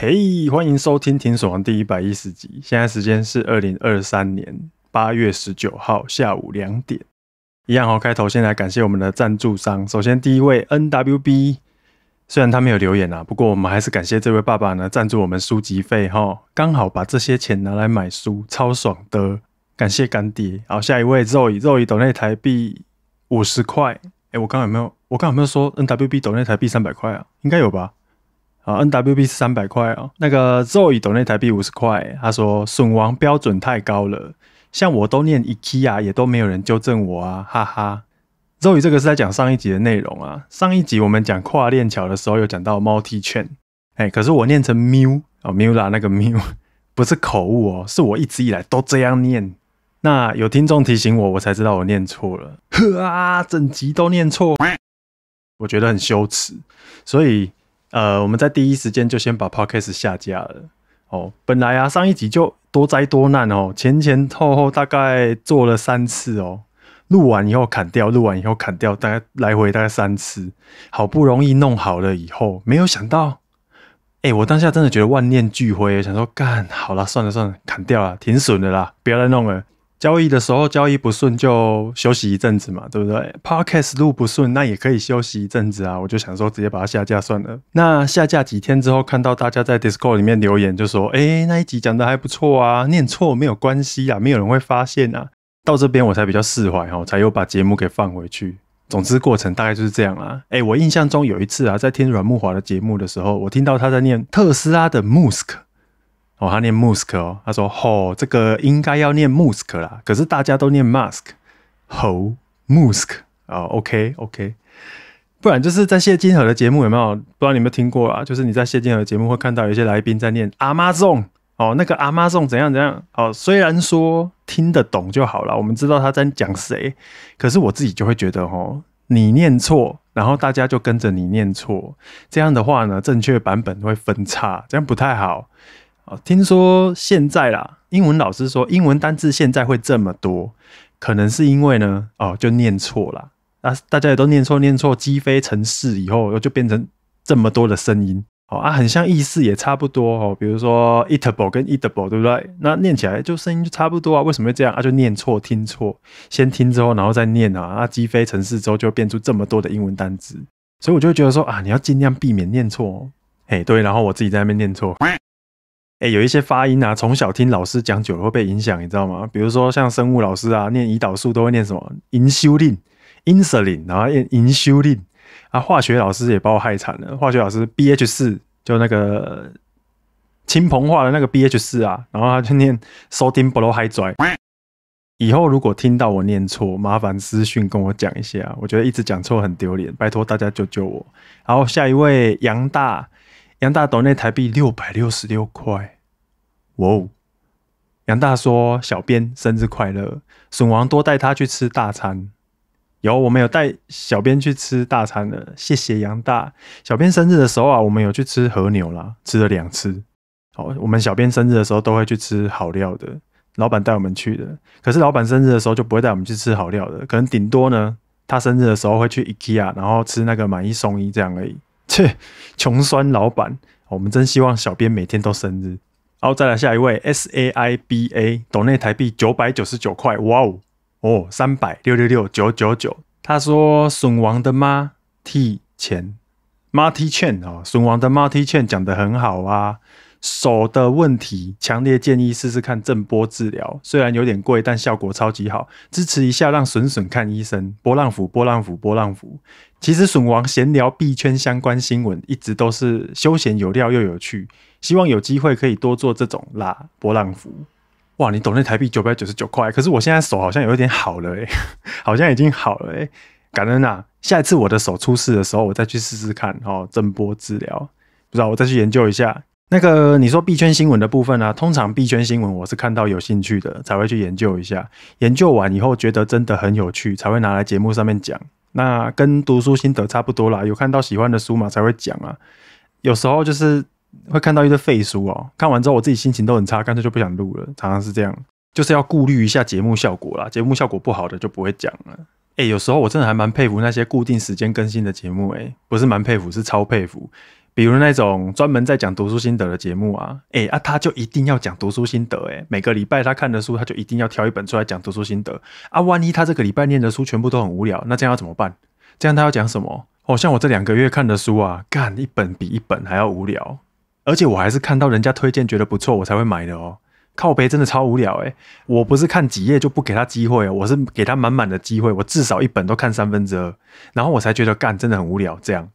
嘿，欢迎收听《停手王》第一百一十集。现在时间是二零二三年八月十九号下午两点。一样哦，开头先来感谢我们的赞助商。首先，第一位 NWB，虽然他没有留言啊，不过我们还是感谢这位爸爸呢，赞助我们书籍费哈，刚好把这些钱拿来买书，超爽的，感谢干爹。好，下一位肉 z 肉 e 抖那台币五十块。哎，我刚刚有没有？我刚刚有没有说 NWB 抖那台币三百块啊？应该有吧。啊，NWB 是三百块哦。那个 Zoe 斗那台币五十块，他说损王标准太高了，像我都念 IKEA 也都没有人纠正我啊，哈哈。Zoe 这个是在讲上一集的内容啊。上一集我们讲跨链桥的时候，有讲到 MultiChain，哎，可是我念成 Miu 啊，Mula 那个 Miu 不是口误哦，是我一直以来都这样念。那有听众提醒我，我才知道我念错了。呵 啊，整集都念错，我觉得很羞耻，所以。呃，我们在第一时间就先把 podcast 下架了。哦，本来啊，上一集就多灾多难哦，前前后后大概做了三次哦，录完以后砍掉，录完以后砍掉，大概来回大概三次，好不容易弄好了以后，没有想到，哎，我当下真的觉得万念俱灰，想说干好了，算了算了，砍掉了，挺损的啦，不要再弄了。交易的时候交易不顺就休息一阵子嘛，对不对？Podcast 路不顺那也可以休息一阵子啊。我就想说直接把它下架算了。那下架几天之后，看到大家在 Discord 里面留言，就说：“哎，那一集讲的还不错啊，念错没有关系啊，没有人会发现啊。”到这边我才比较释怀哈，才又把节目给放回去。总之过程大概就是这样啊。哎，我印象中有一次啊，在听阮木华的节目的时候，我听到他在念特斯拉的 Musk。哦，他念 Musk 哦，他说吼，这个应该要念 Musk 啦，可是大家都念 Musk，吼 Musk 哦 OK OK，不然就是在谢金河的节目有没有？不知道你有没有听过啊？就是你在谢金河的节目会看到有一些来宾在念阿妈颂，哦，那个阿妈颂怎样怎样，哦，虽然说听得懂就好了，我们知道他在讲谁，可是我自己就会觉得哦，你念错，然后大家就跟着你念错，这样的话呢，正确版本会分叉，这样不太好。哦，听说现在啦，英文老师说英文单字现在会这么多，可能是因为呢，哦，就念错了啊，大家也都念错，念错击飞成市以后，就变成这么多的声音。哦啊，很像意思也差不多哦，比如说 eatable 跟 eatable 对不对？那念起来就声音就差不多啊，为什么会这样啊？就念错听错，先听之后然后再念啊，啊击飞城市之后就变出这么多的英文单词，所以我就觉得说啊，你要尽量避免念错。嘿，对，然后我自己在那边念错。哎，有一些发音啊，从小听老师讲久了会被影响，你知道吗？比如说像生物老师啊，念胰岛素都会念什么 insulin insulin，然后念 insulin 啊。化学老师也把我害惨了，化学老师 B H 四就那个亲朋化的那个 B H 四啊，然后他就念 sodium b o h y d r i d e 以后如果听到我念错，麻烦私讯跟我讲一下，我觉得一直讲错很丢脸，拜托大家救救我。然后下一位杨大。杨大抖那台币六百六十六块，哇！哦！杨大说：“小编生日快乐，笋王多带他去吃大餐。”有，我们有带小编去吃大餐的，谢谢杨大。小编生日的时候啊，我们有去吃和牛啦，吃了两次。好，我们小编生日的时候都会去吃好料的，老板带我们去的。可是老板生日的时候就不会带我们去吃好料的，可能顶多呢，他生日的时候会去 IKEA，然后吃那个买一送一这样而已。切，穷酸老板，我们真希望小编每天都生日。然再来下一位，S A I B A，斗内台币九百九十九块，哇哦，哦三百六六六九九九。他说，笋王的妈替钱，t 替券哦，笋王的 t 替券讲得很好啊。手的问题，强烈建议试试看震波治疗，虽然有点贵，但效果超级好。支持一下，让笋笋看医生。波浪符，波浪符，波浪符。其实笋王闲聊币圈相关新闻，一直都是休闲有料又有趣。希望有机会可以多做这种啦。波浪符，哇，你懂那台币九百九十九块？可是我现在手好像有点好了哎，好像已经好了哎，感恩啊！下一次我的手出事的时候，我再去试试看哦。震波治疗，不知道我再去研究一下。那个你说币圈新闻的部分呢？通常币圈新闻我是看到有兴趣的才会去研究一下，研究完以后觉得真的很有趣，才会拿来节目上面讲。那跟读书心得差不多啦，有看到喜欢的书嘛才会讲啊。有时候就是会看到一堆废书哦，看完之后我自己心情都很差，干脆就不想录了。常常是这样，就是要顾虑一下节目效果啦。节目效果不好的就不会讲了。哎，有时候我真的还蛮佩服那些固定时间更新的节目，哎，不是蛮佩服，是超佩服。比如那种专门在讲读书心得的节目啊，哎啊，他就一定要讲读书心得，哎，每个礼拜他看的书，他就一定要挑一本出来讲读书心得啊。万一他这个礼拜念的书全部都很无聊，那这样要怎么办？这样他要讲什么？哦，像我这两个月看的书啊，干一本比一本还要无聊，而且我还是看到人家推荐觉得不错我才会买的哦。靠背真的超无聊，诶，我不是看几页就不给他机会，我是给他满满的机会，我至少一本都看三分之二，然后我才觉得干真的很无聊，这样。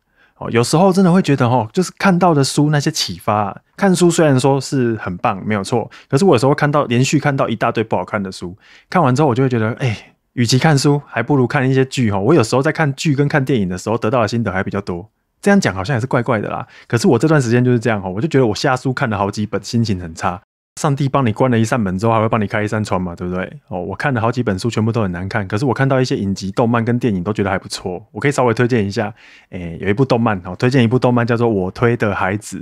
有时候真的会觉得哦，就是看到的书那些启发，看书虽然说是很棒，没有错。可是我有时候看到连续看到一大堆不好看的书，看完之后我就会觉得，哎，与其看书，还不如看一些剧哈。我有时候在看剧跟看电影的时候得到的心得还比较多。这样讲好像也是怪怪的啦。可是我这段时间就是这样哈，我就觉得我下书看了好几本，心情很差。上帝帮你关了一扇门之后，还会帮你开一扇窗嘛？对不对？哦，我看了好几本书，全部都很难看。可是我看到一些影集、动漫跟电影，都觉得还不错。我可以稍微推荐一下。诶，有一部动漫，好，推荐一部动漫叫做《我推的孩子》，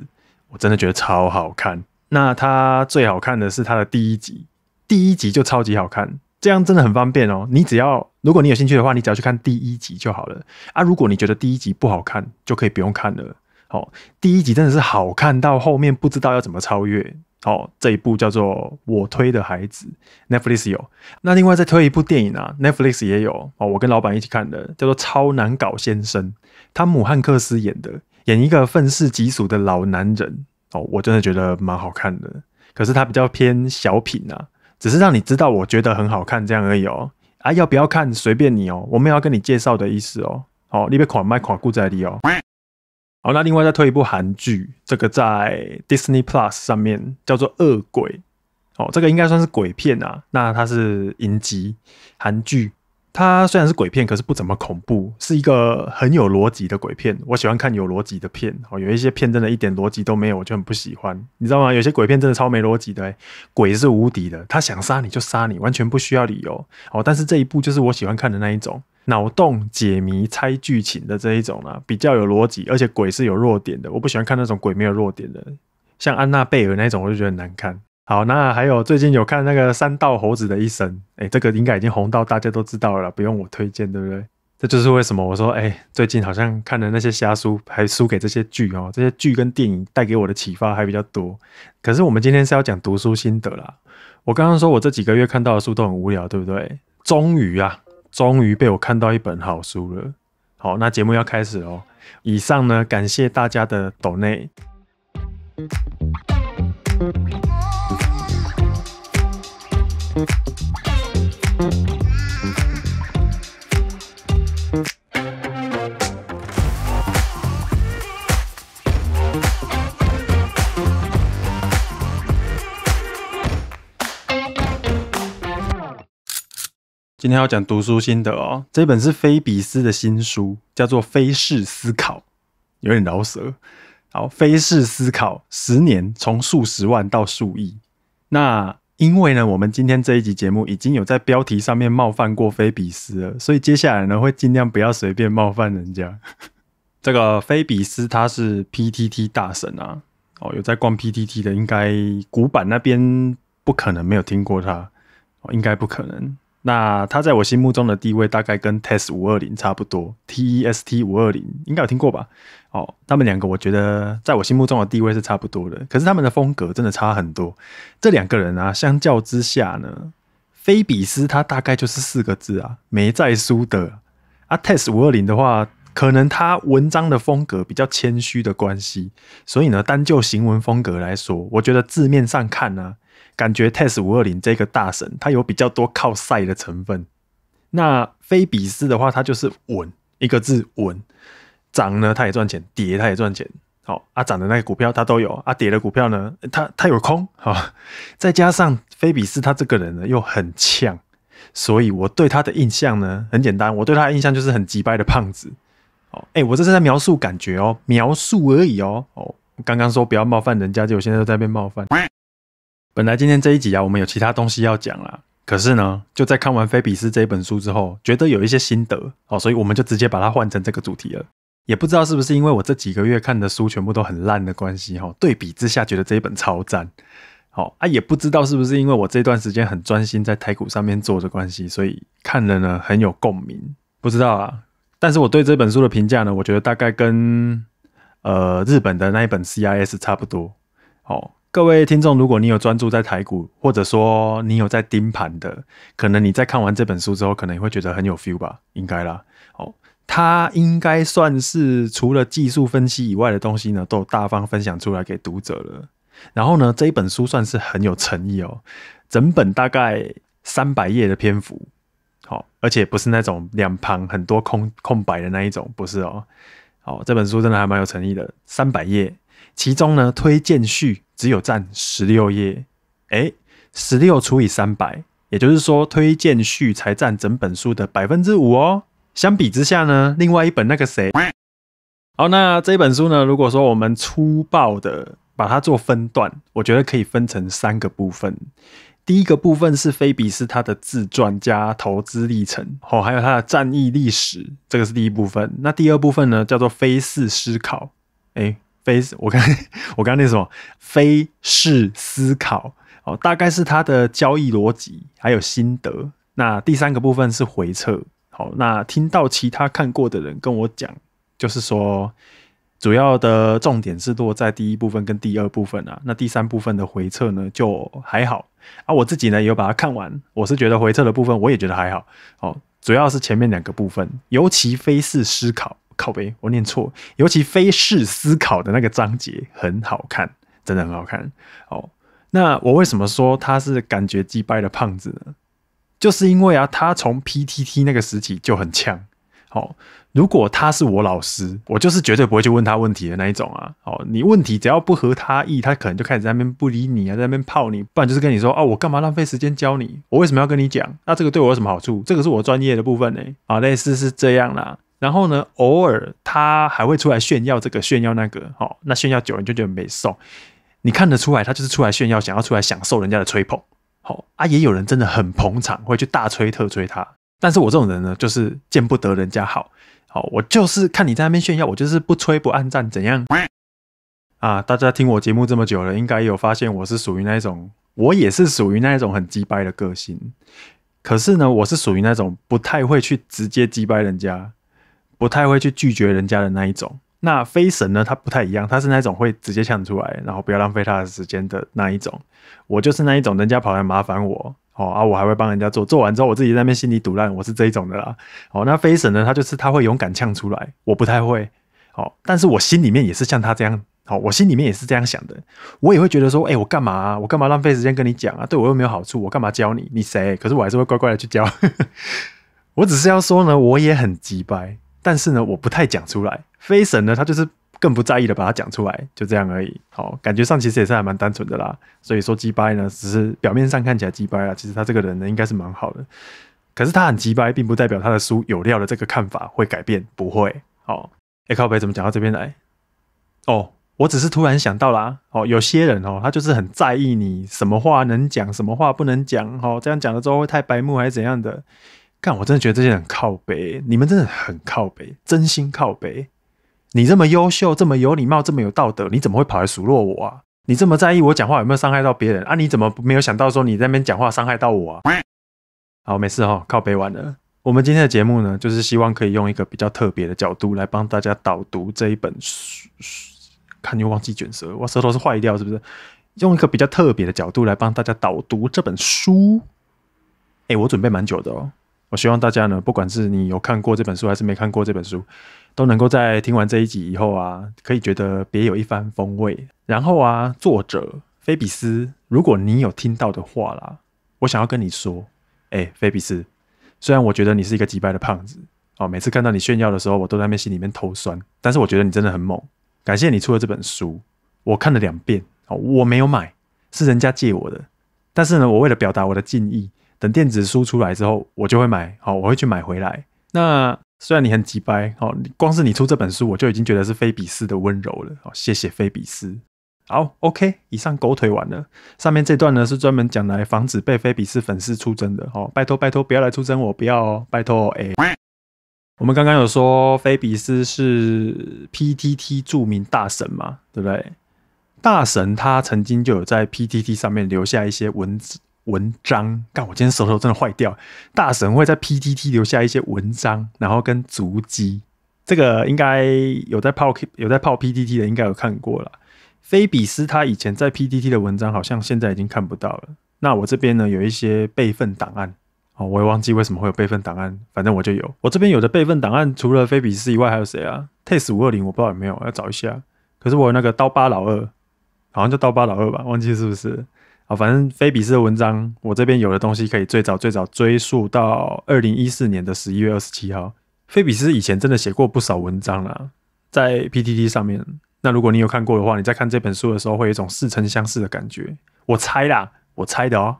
我真的觉得超好看。那它最好看的是它的第一集，第一集就超级好看。这样真的很方便哦。你只要如果你有兴趣的话，你只要去看第一集就好了。啊，如果你觉得第一集不好看，就可以不用看了。好，第一集真的是好看到后面不知道要怎么超越。好，这一部叫做《我推的孩子》，Netflix 有。那另外再推一部电影啊，Netflix 也有哦。我跟老板一起看的，叫做《超难搞先生》，汤姆汉克斯演的，演一个愤世嫉俗的老男人哦。我真的觉得蛮好看的，可是他比较偏小品啊，只是让你知道我觉得很好看这样而已哦。啊，要不要看随便你哦，我没有要跟你介绍的意思哦。好，你别狂买狂故在里哦。好，那另外再推一部韩剧，这个在 Disney Plus 上面叫做《恶鬼》。哦，这个应该算是鬼片啊。那它是影集韩剧，它虽然是鬼片，可是不怎么恐怖，是一个很有逻辑的鬼片。我喜欢看有逻辑的片。哦，有一些片真的一点逻辑都没有，我就很不喜欢，你知道吗？有些鬼片真的超没逻辑的。鬼是无敌的，他想杀你就杀你，完全不需要理由。哦，但是这一部就是我喜欢看的那一种。脑洞解谜、猜剧情的这一种啦，比较有逻辑，而且鬼是有弱点的。我不喜欢看那种鬼没有弱点的，像安娜贝尔那种，我就觉得难看。好，那还有最近有看那个《三道猴子的一生》，诶这个应该已经红到大家都知道了，不用我推荐，对不对？这就是为什么我说，哎，最近好像看的那些瞎书还输给这些剧哦，这些剧跟电影带给我的启发还比较多。可是我们今天是要讲读书心得啦，我刚刚说我这几个月看到的书都很无聊，对不对？终于啊！终于被我看到一本好书了，好，那节目要开始喽。以上呢，感谢大家的 d 内。n 今天要讲读书心得哦，这本是菲比斯的新书，叫做《菲式思考》，有点饶舌。好，《菲视思考》十年从数十万到数亿。那因为呢，我们今天这一集节目已经有在标题上面冒犯过菲比斯了，所以接下来呢会尽量不要随便冒犯人家。这个菲比斯他是 PTT 大神啊，哦，有在逛 PTT 的，应该古板那边不可能没有听过他，哦，应该不可能。那他在我心目中的地位大概跟 Test 五二零差不多，T E S T 五二零应该有听过吧？哦，他们两个我觉得在我心目中的地位是差不多的，可是他们的风格真的差很多。这两个人啊，相较之下呢，菲比斯他大概就是四个字啊，没在输的。啊，Test 五二零的话，可能他文章的风格比较谦虚的关系，所以呢单就行文风格来说，我觉得字面上看呢。感觉 Test 五二零这个大神，他有比较多靠赛的成分。那菲比斯的话，他就是稳，一个字稳。涨呢，他也赚钱；跌，他也赚钱。好，啊涨的那个股票他都有，啊跌的股票呢，他他有空。好，再加上菲比斯他这个人呢，又很呛，所以我对他的印象呢，很简单，我对他的印象就是很急掰的胖子。哦，哎，我这是在描述感觉哦，描述而已哦。哦，刚刚说不要冒犯人家，就我现在在被冒犯。本来今天这一集啊，我们有其他东西要讲啦。可是呢，就在看完《菲比斯》这本书之后，觉得有一些心得哦，所以我们就直接把它换成这个主题了。也不知道是不是因为我这几个月看的书全部都很烂的关系哈，对比之下觉得这一本超赞。好啊，也不知道是不是因为我这段时间很专心在胎骨上面做的关系，所以看了呢很有共鸣，不知道啊。但是我对这本书的评价呢，我觉得大概跟呃日本的那一本 CIS 差不多。好。各位听众，如果你有专注在台股，或者说你有在盯盘的，可能你在看完这本书之后，可能会觉得很有 feel 吧，应该啦。哦，它应该算是除了技术分析以外的东西呢，都大方分享出来给读者了。然后呢，这本书算是很有诚意哦，整本大概三百页的篇幅，好，而且不是那种两旁很多空空白的那一种，不是哦。好，这本书真的还蛮有诚意的，三百页。其中呢，推荐序只有占十六页，诶十六除以三百，也就是说，推荐序才占整本书的百分之五哦。相比之下呢，另外一本那个谁，好，那这本书呢，如果说我们粗暴的把它做分段，我觉得可以分成三个部分。第一个部分是菲比斯他的自传加投资历程，哦，还有他的战役历史，这个是第一部分。那第二部分呢，叫做非四思考，哎。非，我刚我刚那什么非是思考，哦，大概是他的交易逻辑还有心得。那第三个部分是回撤，好，那听到其他看过的人跟我讲，就是说主要的重点是落在第一部分跟第二部分啊，那第三部分的回撤呢就还好啊。我自己呢也有把它看完，我是觉得回撤的部分我也觉得还好，哦，主要是前面两个部分，尤其非是思考。口碑我念错，尤其非视思考的那个章节很好看，真的很好看哦。那我为什么说他是感觉击败了胖子呢？就是因为啊，他从 PTT 那个时期就很强。好，如果他是我老师，我就是绝对不会去问他问题的那一种啊。哦，你问题只要不合他意，他可能就开始在那边不理你啊，在那边泡你，不然就是跟你说啊，我干嘛浪费时间教你？我为什么要跟你讲？那这个对我有什么好处？这个是我专业的部分呢。啊，类似是这样啦。然后呢，偶尔他还会出来炫耀这个，炫耀那个，哦，那炫耀久了你就觉得没送。你看得出来，他就是出来炫耀，想要出来享受人家的吹捧，好啊。也有人真的很捧场，会去大吹特吹他。但是我这种人呢，就是见不得人家好，好，我就是看你在那边炫耀，我就是不吹不暗赞怎样啊？大家听我节目这么久了，应该有发现，我是属于那种，我也是属于那一种很鸡掰的个性。可是呢，我是属于那种不太会去直接击掰人家。不太会去拒绝人家的那一种，那飞神呢？他不太一样，他是那种会直接呛出来，然后不要浪费他的时间的那一种。我就是那一种，人家跑来麻烦我，哦啊，我还会帮人家做，做完之后我自己那边心里堵烂，我是这一种的啦。哦，那飞神呢？他就是他会勇敢呛出来，我不太会。哦，但是我心里面也是像他这样，哦，我心里面也是这样想的，我也会觉得说，哎，我干嘛？我干嘛浪费时间跟你讲啊？对我又没有好处，我干嘛教你？你谁？可是我还是会乖乖的去教。我只是要说呢，我也很急白。但是呢，我不太讲出来。飞神呢，他就是更不在意的，把它讲出来，就这样而已。好，感觉上其实也是还蛮单纯的啦。所以说，鸡掰呢，只是表面上看起来鸡掰啊，其实他这个人呢，应该是蛮好的。可是他很鸡掰，并不代表他的书有料的这个看法会改变，不会。好，哎，靠北，怎么讲到这边来？哦，我只是突然想到啦。哦，有些人哦，他就是很在意你什么话能讲，什么话不能讲。哦，这样讲了之后会太白目还是怎样的？但我真的觉得这些人靠背，你们真的很靠背，真心靠背。你这么优秀，这么有礼貌，这么有道德，你怎么会跑来数落我啊？你这么在意我讲话有没有伤害到别人啊？你怎么没有想到说你那边讲话伤害到我啊？好，没事哈，靠背完了。我们今天的节目呢，就是希望可以用一个比较特别的角度来帮大家导读这一本书。看，又忘记卷舌，我舌头是坏掉是不是？用一个比较特别的角度来帮大家导读这本书。哎，我准备蛮久的哦。我希望大家呢，不管是你有看过这本书还是没看过这本书，都能够在听完这一集以后啊，可以觉得别有一番风味。然后啊，作者菲比斯，如果你有听到的话啦，我想要跟你说，哎，菲比斯，虽然我觉得你是一个几白的胖子哦，每次看到你炫耀的时候，我都在那边心里面偷酸。但是我觉得你真的很猛，感谢你出了这本书，我看了两遍哦，我没有买，是人家借我的。但是呢，我为了表达我的敬意。等电子书出来之后，我就会买。好，我会去买回来。那虽然你很急掰，哦，光是你出这本书，我就已经觉得是菲比斯的温柔了。好，谢谢菲比斯。好，OK，以上狗腿完了。上面这段呢是专门讲来防止被菲比斯粉丝出征的。哦，拜托拜托，不要来出征我，不要哦，拜托。哎，我们刚刚有说菲比斯是 PTT 著名大神嘛，对不对？大神他曾经就有在 PTT 上面留下一些文字。文章，但我今天手头真的坏掉。大神会在 P T T 留下一些文章，然后跟足迹。这个应该有在泡有在泡 P T T 的，应该有看过了。菲比斯他以前在 P T T 的文章，好像现在已经看不到了。那我这边呢，有一些备份档案哦，我也忘记为什么会有备份档案，反正我就有。我这边有的备份档案，除了菲比斯以外，还有谁啊？Taste 五二零我不知道有没有，要找一下。可是我有那个刀疤老二，好像叫刀疤老二吧，忘记是不是？啊，反正菲比斯的文章，我这边有的东西可以最早最早追溯到二零一四年的十一月二十七号。菲比斯以前真的写过不少文章啦，在 PTT 上面。那如果你有看过的话，你在看这本书的时候会有一种似曾相识的感觉。我猜啦，我猜的哦。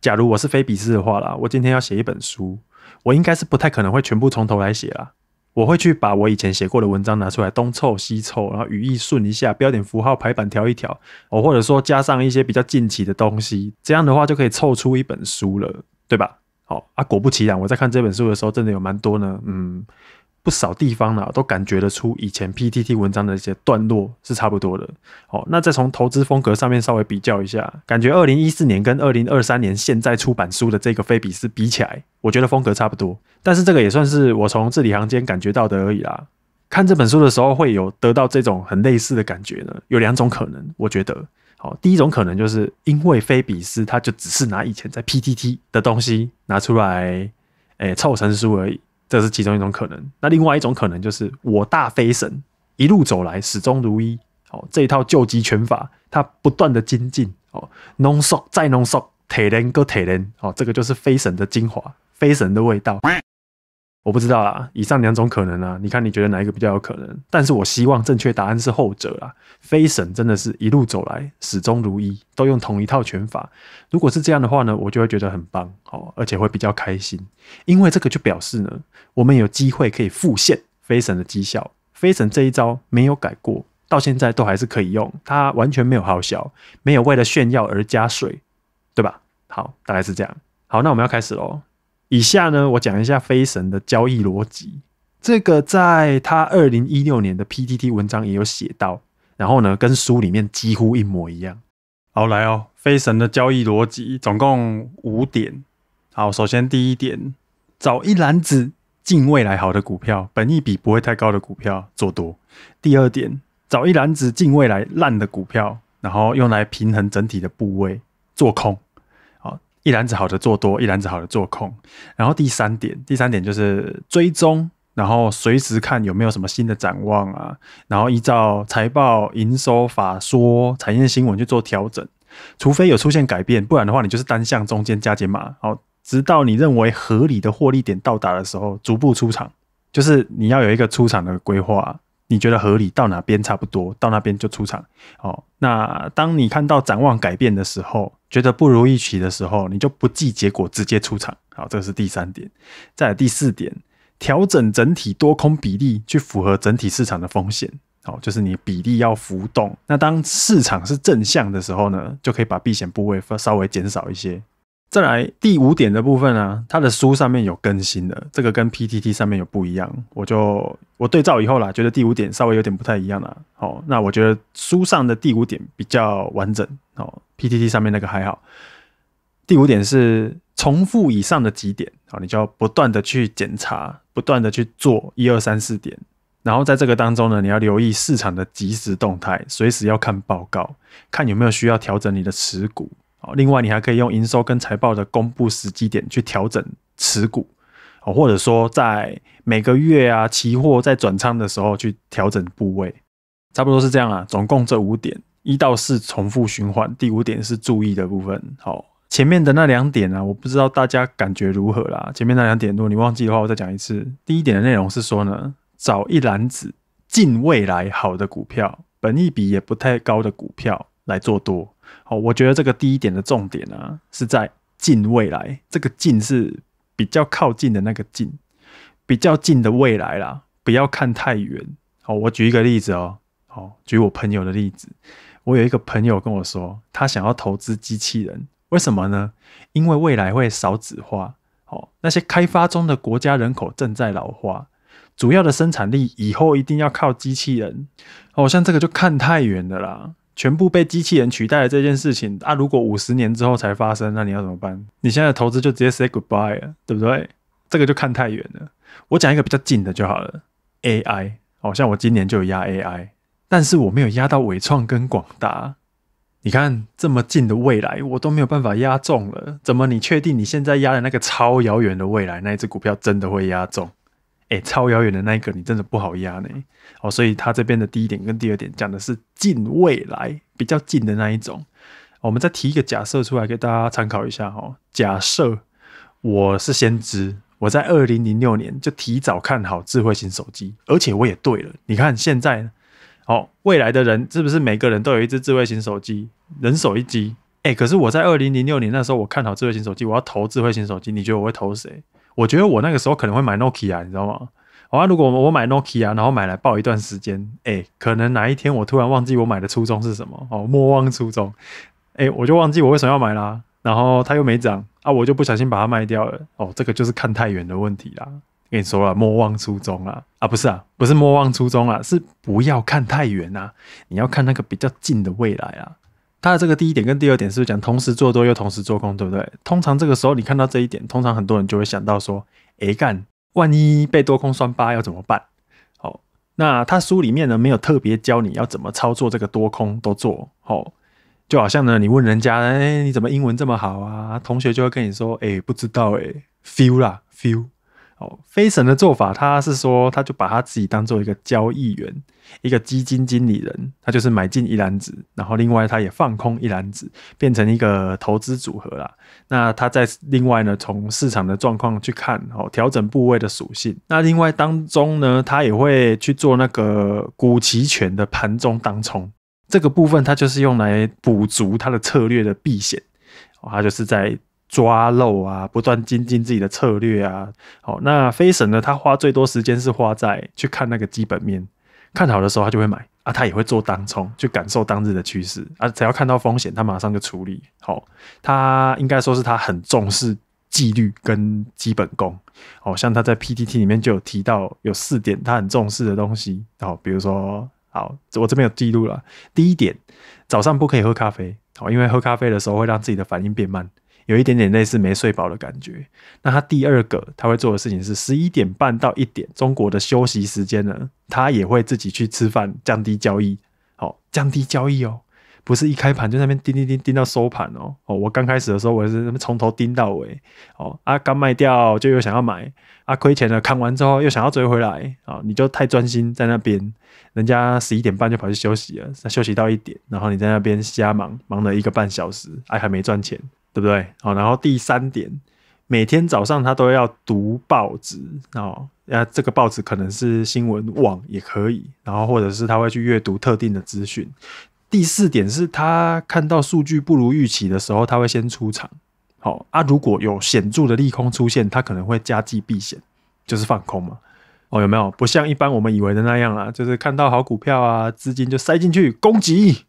假如我是菲比斯的话啦，我今天要写一本书，我应该是不太可能会全部从头来写啦。我会去把我以前写过的文章拿出来，东凑西凑，然后语义顺一下，标点符号排版调一调，哦，或者说加上一些比较近期的东西，这样的话就可以凑出一本书了，对吧？好啊，果不其然，我在看这本书的时候，真的有蛮多呢，嗯。不少地方呢，都感觉得出以前 P T T 文章的一些段落是差不多的。好，那再从投资风格上面稍微比较一下，感觉二零一四年跟二零二三年现在出版书的这个菲比斯比起来，我觉得风格差不多。但是这个也算是我从字里行间感觉到的而已啦。看这本书的时候会有得到这种很类似的感觉呢，有两种可能，我觉得，好，第一种可能就是因为菲比斯他就只是拿以前在 P T T 的东西拿出来，诶，凑成书而已。这是其中一种可能，那另外一种可能就是我大飞神一路走来始终如一，哦，这一套救急拳法它不断的精进，哦，浓缩再浓缩，提炼个提炼，哦，这个就是飞神的精华，飞神的味道。我不知道啦，以上两种可能啊，你看你觉得哪一个比较有可能？但是我希望正确答案是后者啦。飞神真的是一路走来始终如一，都用同一套拳法。如果是这样的话呢，我就会觉得很棒哦，而且会比较开心，因为这个就表示呢，我们有机会可以复现飞神的绩效。飞神这一招没有改过，到现在都还是可以用，它完全没有好笑，没有为了炫耀而加水，对吧？好，大概是这样。好，那我们要开始喽。以下呢，我讲一下飞神的交易逻辑。这个在他二零一六年的 p t t 文章也有写到，然后呢，跟书里面几乎一模一样。好，来哦，飞神的交易逻辑总共五点。好，首先第一点，找一篮子近未来好的股票，本意比不会太高的股票做多。第二点，找一篮子近未来烂的股票，然后用来平衡整体的部位做空。一篮子好的做多，一篮子好的做空。然后第三点，第三点就是追踪，然后随时看有没有什么新的展望啊，然后依照财报、营收法说产业新闻去做调整，除非有出现改变，不然的话你就是单向中间加减码，好，直到你认为合理的获利点到达的时候，逐步出场，就是你要有一个出场的规划。你觉得合理到哪边差不多，到那边就出场哦。那当你看到展望改变的时候，觉得不如预期的时候，你就不计结果直接出场。好，这是第三点。再第四点，调整整体多空比例去符合整体市场的风险。哦，就是你比例要浮动。那当市场是正向的时候呢，就可以把避险部位稍微减少一些。再来第五点的部分呢，它的书上面有更新的，这个跟 P T T 上面有不一样，我就我对照以后啦，觉得第五点稍微有点不太一样了。好，那我觉得书上的第五点比较完整哦，P T T 上面那个还好。第五点是重复以上的几点，哦，你就要不断的去检查，不断的去做一二三四点，然后在这个当中呢，你要留意市场的即时动态，随时要看报告，看有没有需要调整你的持股。哦，另外你还可以用营收跟财报的公布时机点去调整持股，哦，或者说在每个月啊期货在转仓的时候去调整部位，差不多是这样啊。总共这五点，一到四重复循环，第五点是注意的部分。好，前面的那两点呢，我不知道大家感觉如何啦。前面那两点，如果你忘记的话，我再讲一次。第一点的内容是说呢，找一篮子近未来好的股票，本一比也不太高的股票来做多。好，我觉得这个第一点的重点呢，是在近未来。这个近是比较靠近的那个近，比较近的未来啦，不要看太远。好，我举一个例子哦。好，举我朋友的例子。我有一个朋友跟我说，他想要投资机器人，为什么呢？因为未来会少纸化。好，那些开发中的国家人口正在老化，主要的生产力以后一定要靠机器人。哦，像这个就看太远的啦。全部被机器人取代的这件事情啊，如果五十年之后才发生，那你要怎么办？你现在投资就直接 say goodbye 了，对不对？这个就看太远了。我讲一个比较近的就好了。AI 好像我今年就有压 AI，但是我没有压到伟创跟广达。你看这么近的未来，我都没有办法压中了。怎么你确定你现在压的那个超遥远的未来那一只股票真的会压中？哎，超遥远的那一个你真的不好压呢。哦，所以他这边的第一点跟第二点讲的是近未来，比较近的那一种。我们再提一个假设出来给大家参考一下哈。假设我是先知，我在二零零六年就提早看好智慧型手机，而且我也对了。你看现在哦，未来的人是不是每个人都有一只智慧型手机，人手一机？哎，可是我在二零零六年那时候我看好智慧型手机，我要投智慧型手机，你觉得我会投谁？我觉得我那个时候可能会买 Nokia，你知道吗？好啊，如果我买 Nokia，然后买来抱一段时间，哎，可能哪一天我突然忘记我买的初衷是什么哦，莫忘初衷，哎，我就忘记我为什么要买啦。然后它又没涨啊，我就不小心把它卖掉了哦，这个就是看太远的问题啦。跟你说了，莫忘初衷啊啊，不是啊，不是莫忘初衷啊，是不要看太远啦。你要看那个比较近的未来啊。他的这个第一点跟第二点是不是讲同时做多又同时做空，对不对？通常这个时候你看到这一点，通常很多人就会想到说，哎干，万一被多空双八要怎么办？好，那他书里面呢没有特别教你要怎么操作这个多空都做，好，就好像呢你问人家，哎你怎么英文这么好啊？同学就会跟你说，哎不知道，哎，feel 啦，feel。哦，飞神的做法，他是说，他就把他自己当做一个交易员，一个基金经理人，他就是买进一篮子，然后另外他也放空一篮子，变成一个投资组合啦。那他在另外呢，从市场的状况去看，哦，调整部位的属性。那另外当中呢，他也会去做那个股期权的盘中当冲，这个部分他就是用来补足他的策略的避险。哦，他就是在。抓漏啊，不断精进自己的策略啊。好，那飞神呢？他花最多时间是花在去看那个基本面，看好的时候他就会买啊。他也会做当冲，去感受当日的趋势啊。只要看到风险，他马上就处理。好，他应该说是他很重视纪律跟基本功。哦，像他在 p t t 里面就有提到有四点他很重视的东西。好，比如说，好，我这边有记录了。第一点，早上不可以喝咖啡。好，因为喝咖啡的时候会让自己的反应变慢。有一点点类似没睡饱的感觉。那他第二个他会做的事情是十一点半到一点，中国的休息时间呢，他也会自己去吃饭，降低交易。好，降低交易哦，不是一开盘就那边叮叮叮叮到收盘哦。哦，我刚开始的时候我是从头盯到尾。哦啊，刚卖掉就又想要买，啊，亏钱了看完之后又想要追回来。啊，你就太专心在那边，人家十一点半就跑去休息了，休息到一点，然后你在那边瞎忙，忙了一个半小时，哎，还没赚钱。对不对？好，然后第三点，每天早上他都要读报纸哦，那这个报纸可能是新闻网也可以，然后或者是他会去阅读特定的资讯。第四点是他看到数据不如预期的时候，他会先出场。好，啊如果有显著的利空出现，他可能会加计避险，就是放空嘛。哦，有没有？不像一般我们以为的那样啊，就是看到好股票啊，资金就塞进去攻击。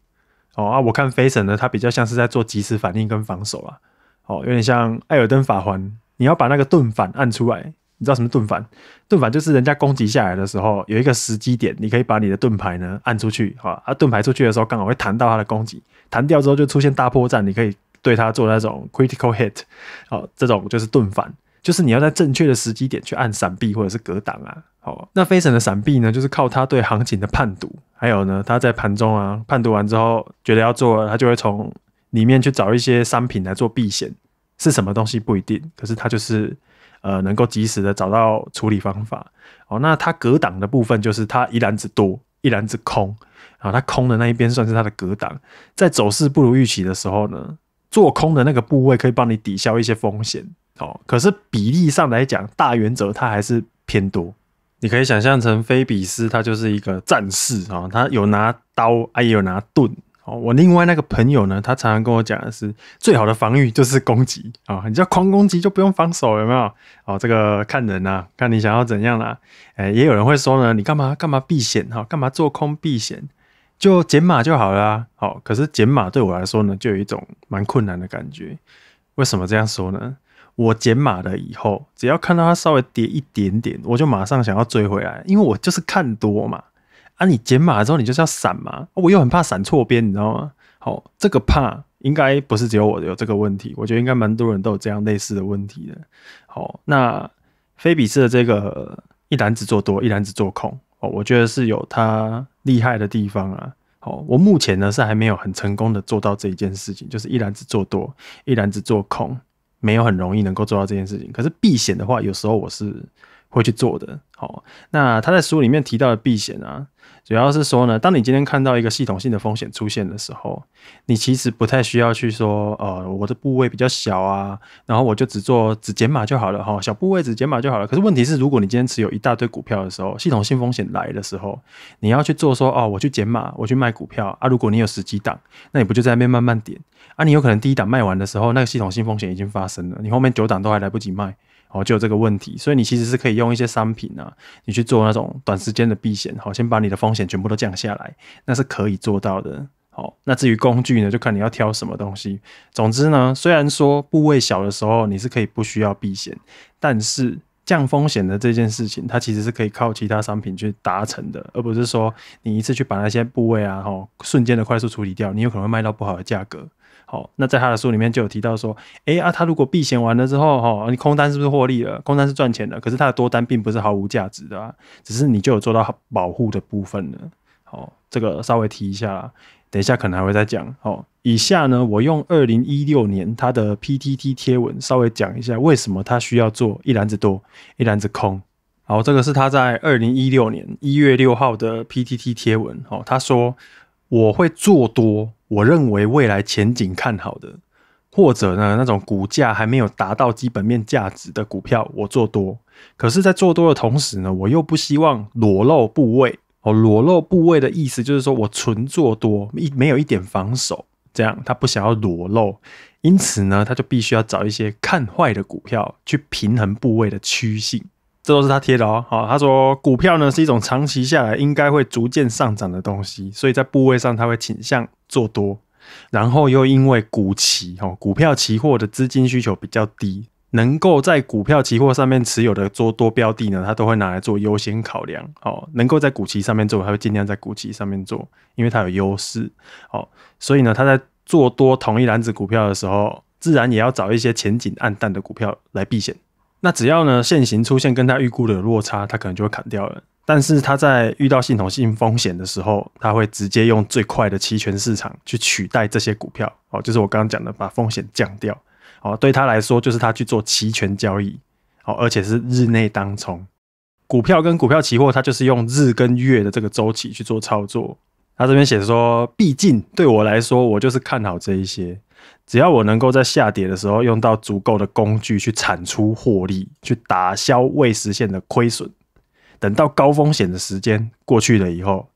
哦啊，我看飞神呢，他比较像是在做及时反应跟防守啊。哦，有点像艾尔登法环，你要把那个盾反按出来。你知道什么盾反？盾反就是人家攻击下来的时候，有一个时机点，你可以把你的盾牌呢按出去。哈，啊，盾牌出去的时候刚好会弹到他的攻击，弹掉之后就出现大破绽，你可以对他做那种 critical hit。好，这种就是盾反，就是你要在正确的时机点去按闪避或者是格挡啊。好，那飞神的闪避呢，就是靠他对行情的判读。还有呢，他在盘中啊，判读完之后觉得要做，他就会从里面去找一些商品来做避险，是什么东西不一定，可是他就是呃能够及时的找到处理方法。哦，那他隔挡的部分就是他一篮子多，一篮子空，然后他空的那一边算是他的隔挡，在走势不如预期的时候呢，做空的那个部位可以帮你抵消一些风险。哦，可是比例上来讲，大原则它还是偏多。你可以想象成菲比斯，他就是一个战士啊，他有拿刀啊，也有拿盾。好，我另外那个朋友呢，他常常跟我讲的是，最好的防御就是攻击啊，你道狂攻击就不用防守，有没有？哦，这个看人呐，看你想要怎样啦。哎，也有人会说呢，你干嘛干嘛避险哈，干嘛做空避险，就减码就好了。好，可是减码对我来说呢，就有一种蛮困难的感觉。为什么这样说呢？我减码了以后，只要看到它稍微跌一点点，我就马上想要追回来，因为我就是看多嘛。啊，你减码之后，你就是要闪嘛。我又很怕闪错边，你知道吗？好，这个怕应该不是只有我有这个问题，我觉得应该蛮多人都有这样类似的问题的。好，那菲比斯的这个一篮子做多，一篮子做空，哦，我觉得是有它厉害的地方啊。好，我目前呢是还没有很成功的做到这一件事情，就是一篮子做多，一篮子做空。没有很容易能够做到这件事情。可是避险的话，有时候我是。会去做的，好。那他在书里面提到的避险啊，主要是说呢，当你今天看到一个系统性的风险出现的时候，你其实不太需要去说，呃，我的部位比较小啊，然后我就只做只减码就好了，哈，小部位只减码就好了。可是问题是，如果你今天持有一大堆股票的时候，系统性风险来的时候，你要去做说，哦，我去减码，我去卖股票啊。如果你有十几档，那你不就在那边慢慢点啊？你有可能第一档卖完的时候，那个系统性风险已经发生了，你后面九档都还来不及卖。哦，就有这个问题，所以你其实是可以用一些商品啊，你去做那种短时间的避险，好，先把你的风险全部都降下来，那是可以做到的。好，那至于工具呢，就看你要挑什么东西。总之呢，虽然说部位小的时候你是可以不需要避险，但是降风险的这件事情，它其实是可以靠其他商品去达成的，而不是说你一次去把那些部位啊，哦，瞬间的快速处理掉，你有可能会卖到不好的价格。好，那在他的书里面就有提到说，哎啊，他如果避险完了之后，哈，你空单是不是获利了？空单是赚钱的，可是他的多单并不是毫无价值的啊，只是你就有做到保护的部分了。好，这个稍微提一下，啦，等一下可能还会再讲。好，以下呢，我用二零一六年他的 P T T 贴文稍微讲一下，为什么他需要做一篮子多，一篮子空。好，这个是他在二零一六年一月六号的 P T T 贴文。好，他说我会做多。我认为未来前景看好的，或者呢那种股价还没有达到基本面价值的股票，我做多。可是，在做多的同时呢，我又不希望裸露部位哦。裸露部位的意思就是说我纯做多一没有一点防守，这样他不想要裸露，因此呢，他就必须要找一些看坏的股票去平衡部位的趋性。这都是他贴的哦。好，他说股票呢是一种长期下来应该会逐渐上涨的东西，所以在部位上他会倾向。做多，然后又因为股期哦，股票期货的资金需求比较低，能够在股票期货上面持有的做多标的呢，他都会拿来做优先考量哦。能够在股期上面做，他会尽量在股期上面做，因为它有优势哦。所以呢，他在做多同一篮子股票的时候，自然也要找一些前景暗淡的股票来避险。那只要呢现行出现跟他预估的落差，他可能就会砍掉了。但是他在遇到系统性风险的时候，他会直接用最快的期权市场去取代这些股票哦，就是我刚刚讲的，把风险降掉哦。对他来说，就是他去做期权交易哦，而且是日内当冲股票跟股票期货，他就是用日跟月的这个周期去做操作。他这边写说，毕竟对我来说，我就是看好这一些，只要我能够在下跌的时候用到足够的工具去产出获利，去打消未实现的亏损。等到高风险的时间过去了以后，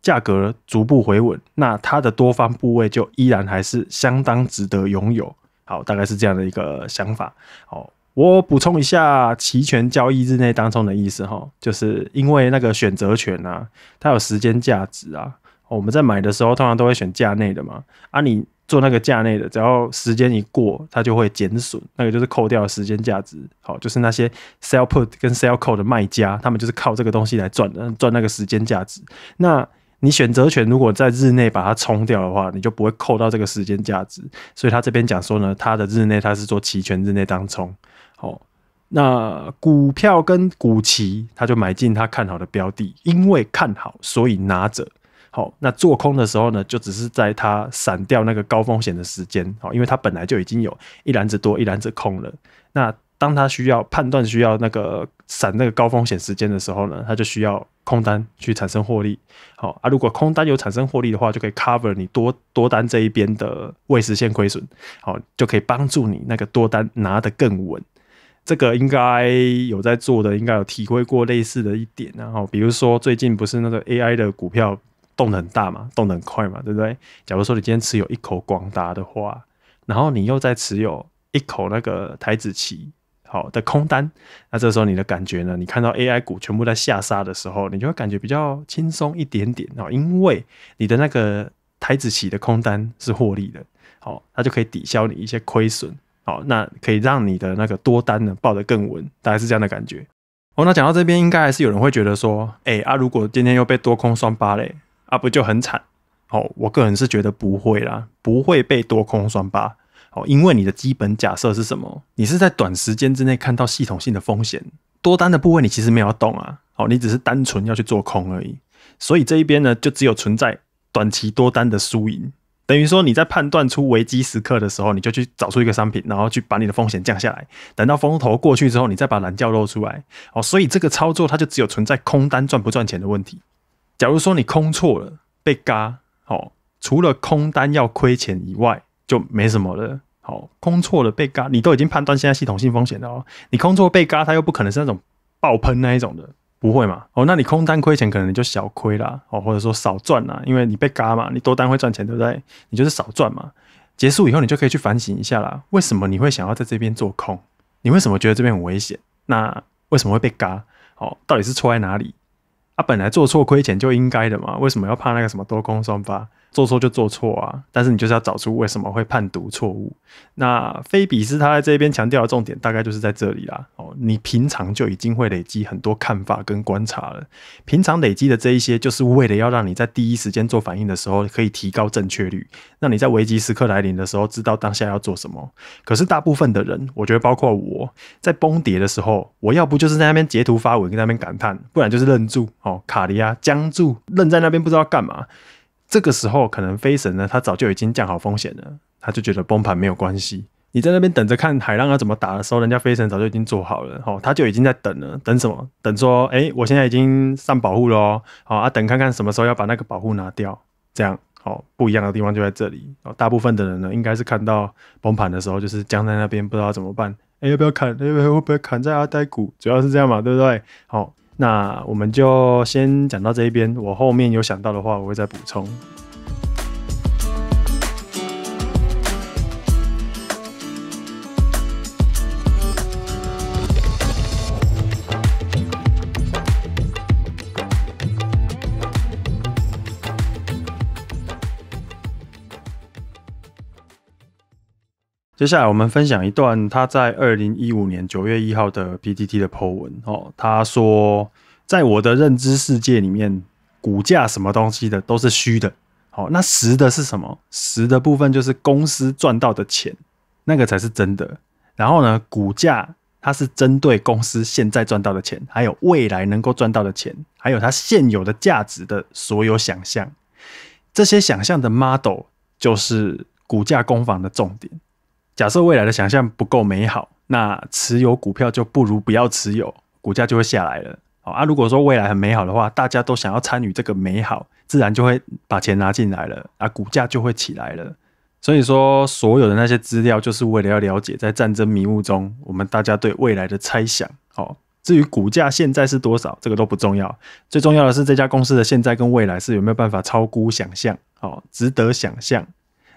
价格逐步回稳，那它的多方部位就依然还是相当值得拥有。好，大概是这样的一个想法。好，我补充一下期权交易日内当中的意思哈，就是因为那个选择权啊，它有时间价值啊。我们在买的时候通常都会选价内的嘛。啊，你。做那个价内的，只要时间一过，它就会减损，那个就是扣掉时间价值。好，就是那些 sell put 跟 sell call 的卖家，他们就是靠这个东西来赚的，赚那个时间价值。那你选择权如果在日内把它冲掉的话，你就不会扣到这个时间价值。所以他这边讲说呢，他的日内他是做期权日内当冲。好，那股票跟股期，他就买进他看好的标的，因为看好，所以拿着。好，那做空的时候呢，就只是在它闪掉那个高风险的时间，好，因为它本来就已经有一篮子多，一篮子空了。那当它需要判断需要那个闪那个高风险时间的时候呢，它就需要空单去产生获利，好啊。如果空单有产生获利的话，就可以 cover 你多多单这一边的未实现亏损，好，就可以帮助你那个多单拿得更稳。这个应该有在做的，应该有体会过类似的一点，然后比如说最近不是那个 AI 的股票。动得很大嘛，动得很快嘛，对不对？假如说你今天持有一口广达的话，然后你又在持有一口那个台子棋好的空单，那这时候你的感觉呢？你看到 AI 股全部在下杀的时候，你就会感觉比较轻松一点点哦，因为你的那个台子棋的空单是获利的，好，它就可以抵消你一些亏损，好，那可以让你的那个多单呢报得更稳，大概是这样的感觉。哦，那讲到这边，应该还是有人会觉得说，哎啊，如果今天又被多空双八嘞？啊，不就很惨？哦，我个人是觉得不会啦，不会被多空双八。哦，因为你的基本假设是什么？你是在短时间之内看到系统性的风险，多单的部位你其实没有动啊。哦，你只是单纯要去做空而已。所以这一边呢，就只有存在短期多单的输赢。等于说你在判断出危机时刻的时候，你就去找出一个商品，然后去把你的风险降下来。等到风头过去之后，你再把蓝教露出来。哦，所以这个操作它就只有存在空单赚不赚钱的问题。假如说你空错了被嘎，好，除了空单要亏钱以外，就没什么了。好，空错了被嘎，你都已经判断现在系统性风险了、哦。你空错被嘎，它又不可能是那种爆喷那一种的，不会嘛？哦，那你空单亏钱可能你就小亏啦，哦，或者说少赚啦，因为你被嘎嘛，你多单会赚钱，对不对？你就是少赚嘛。结束以后，你就可以去反省一下啦，为什么你会想要在这边做空？你为什么觉得这边很危险？那为什么会被嘎？哦，到底是错在哪里？啊，本来做错亏钱就应该的嘛，为什么要怕那个什么多空双发？做错就做错啊！但是你就是要找出为什么会判读错误。那菲比斯他在这边强调的重点，大概就是在这里啦。哦，你平常就已经会累积很多看法跟观察了。平常累积的这一些，就是为了要让你在第一时间做反应的时候，可以提高正确率。让你在危机时刻来临的时候，知道当下要做什么。可是大部分的人，我觉得包括我在崩跌的时候，我要不就是在那边截图发文跟那边感叹，不然就是愣住，哦卡住亚僵住，愣在那边不知道干嘛。这个时候可能飞神呢，他早就已经降好风险了，他就觉得崩盘没有关系。你在那边等着看海浪要怎么打的时候，人家飞神早就已经做好了，哦，他就已经在等了，等什么？等说，哎，我现在已经上保护了，好啊，等看看什么时候要把那个保护拿掉，这样，好，不一样的地方就在这里。哦，大部分的人呢，应该是看到崩盘的时候，就是僵在那边不知道怎么办，哎，要不要砍？要不要砍在阿呆股？主要是这样嘛，对不对？好。那我们就先讲到这一边，我后面有想到的话，我会再补充。接下来我们分享一段他在二零一五年九月一号的 P T T 的 Po 文哦。他说：“在我的认知世界里面，股价什么东西的都是虚的。好，那实的是什么？实的部分就是公司赚到的钱，那个才是真的。然后呢，股价它是针对公司现在赚到的钱，还有未来能够赚到的钱，还有它现有的价值的所有想象。这些想象的 model 就是股价攻防的重点。”假设未来的想象不够美好，那持有股票就不如不要持有，股价就会下来了。好啊，如果说未来很美好的话，大家都想要参与这个美好，自然就会把钱拿进来了，啊，股价就会起来了。所以说，所有的那些资料就是为了要了解，在战争迷雾中，我们大家对未来的猜想。好，至于股价现在是多少，这个都不重要，最重要的是这家公司的现在跟未来是有没有办法超估想象，好，值得想象。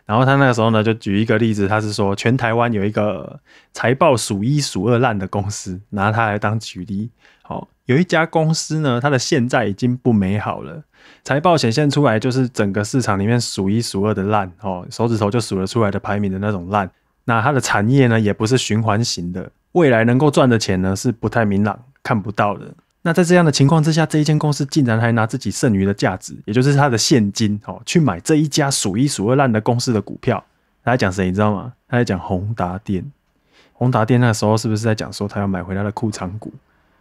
然后他那个时候呢，就举一个例子，他是说全台湾有一个财报数一数二烂的公司，拿它来当举例。好，有一家公司呢，它的现在已经不美好了，财报显现出来就是整个市场里面数一数二的烂哦，手指头就数得出来的排名的那种烂。那它的产业呢，也不是循环型的，未来能够赚的钱呢，是不太明朗，看不到的。那在这样的情况之下，这一间公司竟然还拿自己剩余的价值，也就是他的现金哦，去买这一家数一数二烂的公司的股票？他在讲谁？你知道吗？他在讲宏达电。宏达电那时候是不是在讲说他要买回他的库藏股？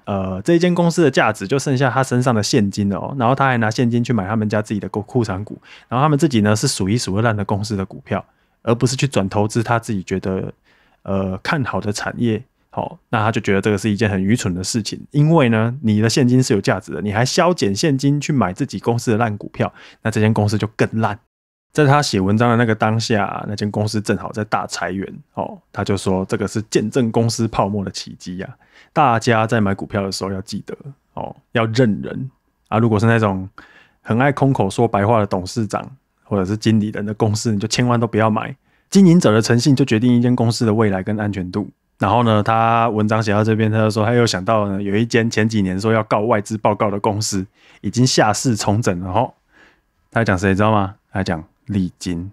呃，这一间公司的价值就剩下他身上的现金了哦。然后他还拿现金去买他们家自己的股库藏股。然后他们自己呢是数一数二烂的公司的股票，而不是去转投资他自己觉得呃看好的产业。好，那他就觉得这个是一件很愚蠢的事情，因为呢，你的现金是有价值的，你还削减现金去买自己公司的烂股票，那这间公司就更烂。在他写文章的那个当下，那间公司正好在大裁员。哦，他就说这个是见证公司泡沫的奇迹呀。大家在买股票的时候要记得哦，要认人啊。如果是那种很爱空口说白话的董事长或者是经理人的公司，你就千万都不要买。经营者的诚信就决定一间公司的未来跟安全度。然后呢，他文章写到这边，他就说他又想到呢，有一间前几年说要告外资报告的公司，已经下市重整了。吼，他讲谁知道吗？他讲李金。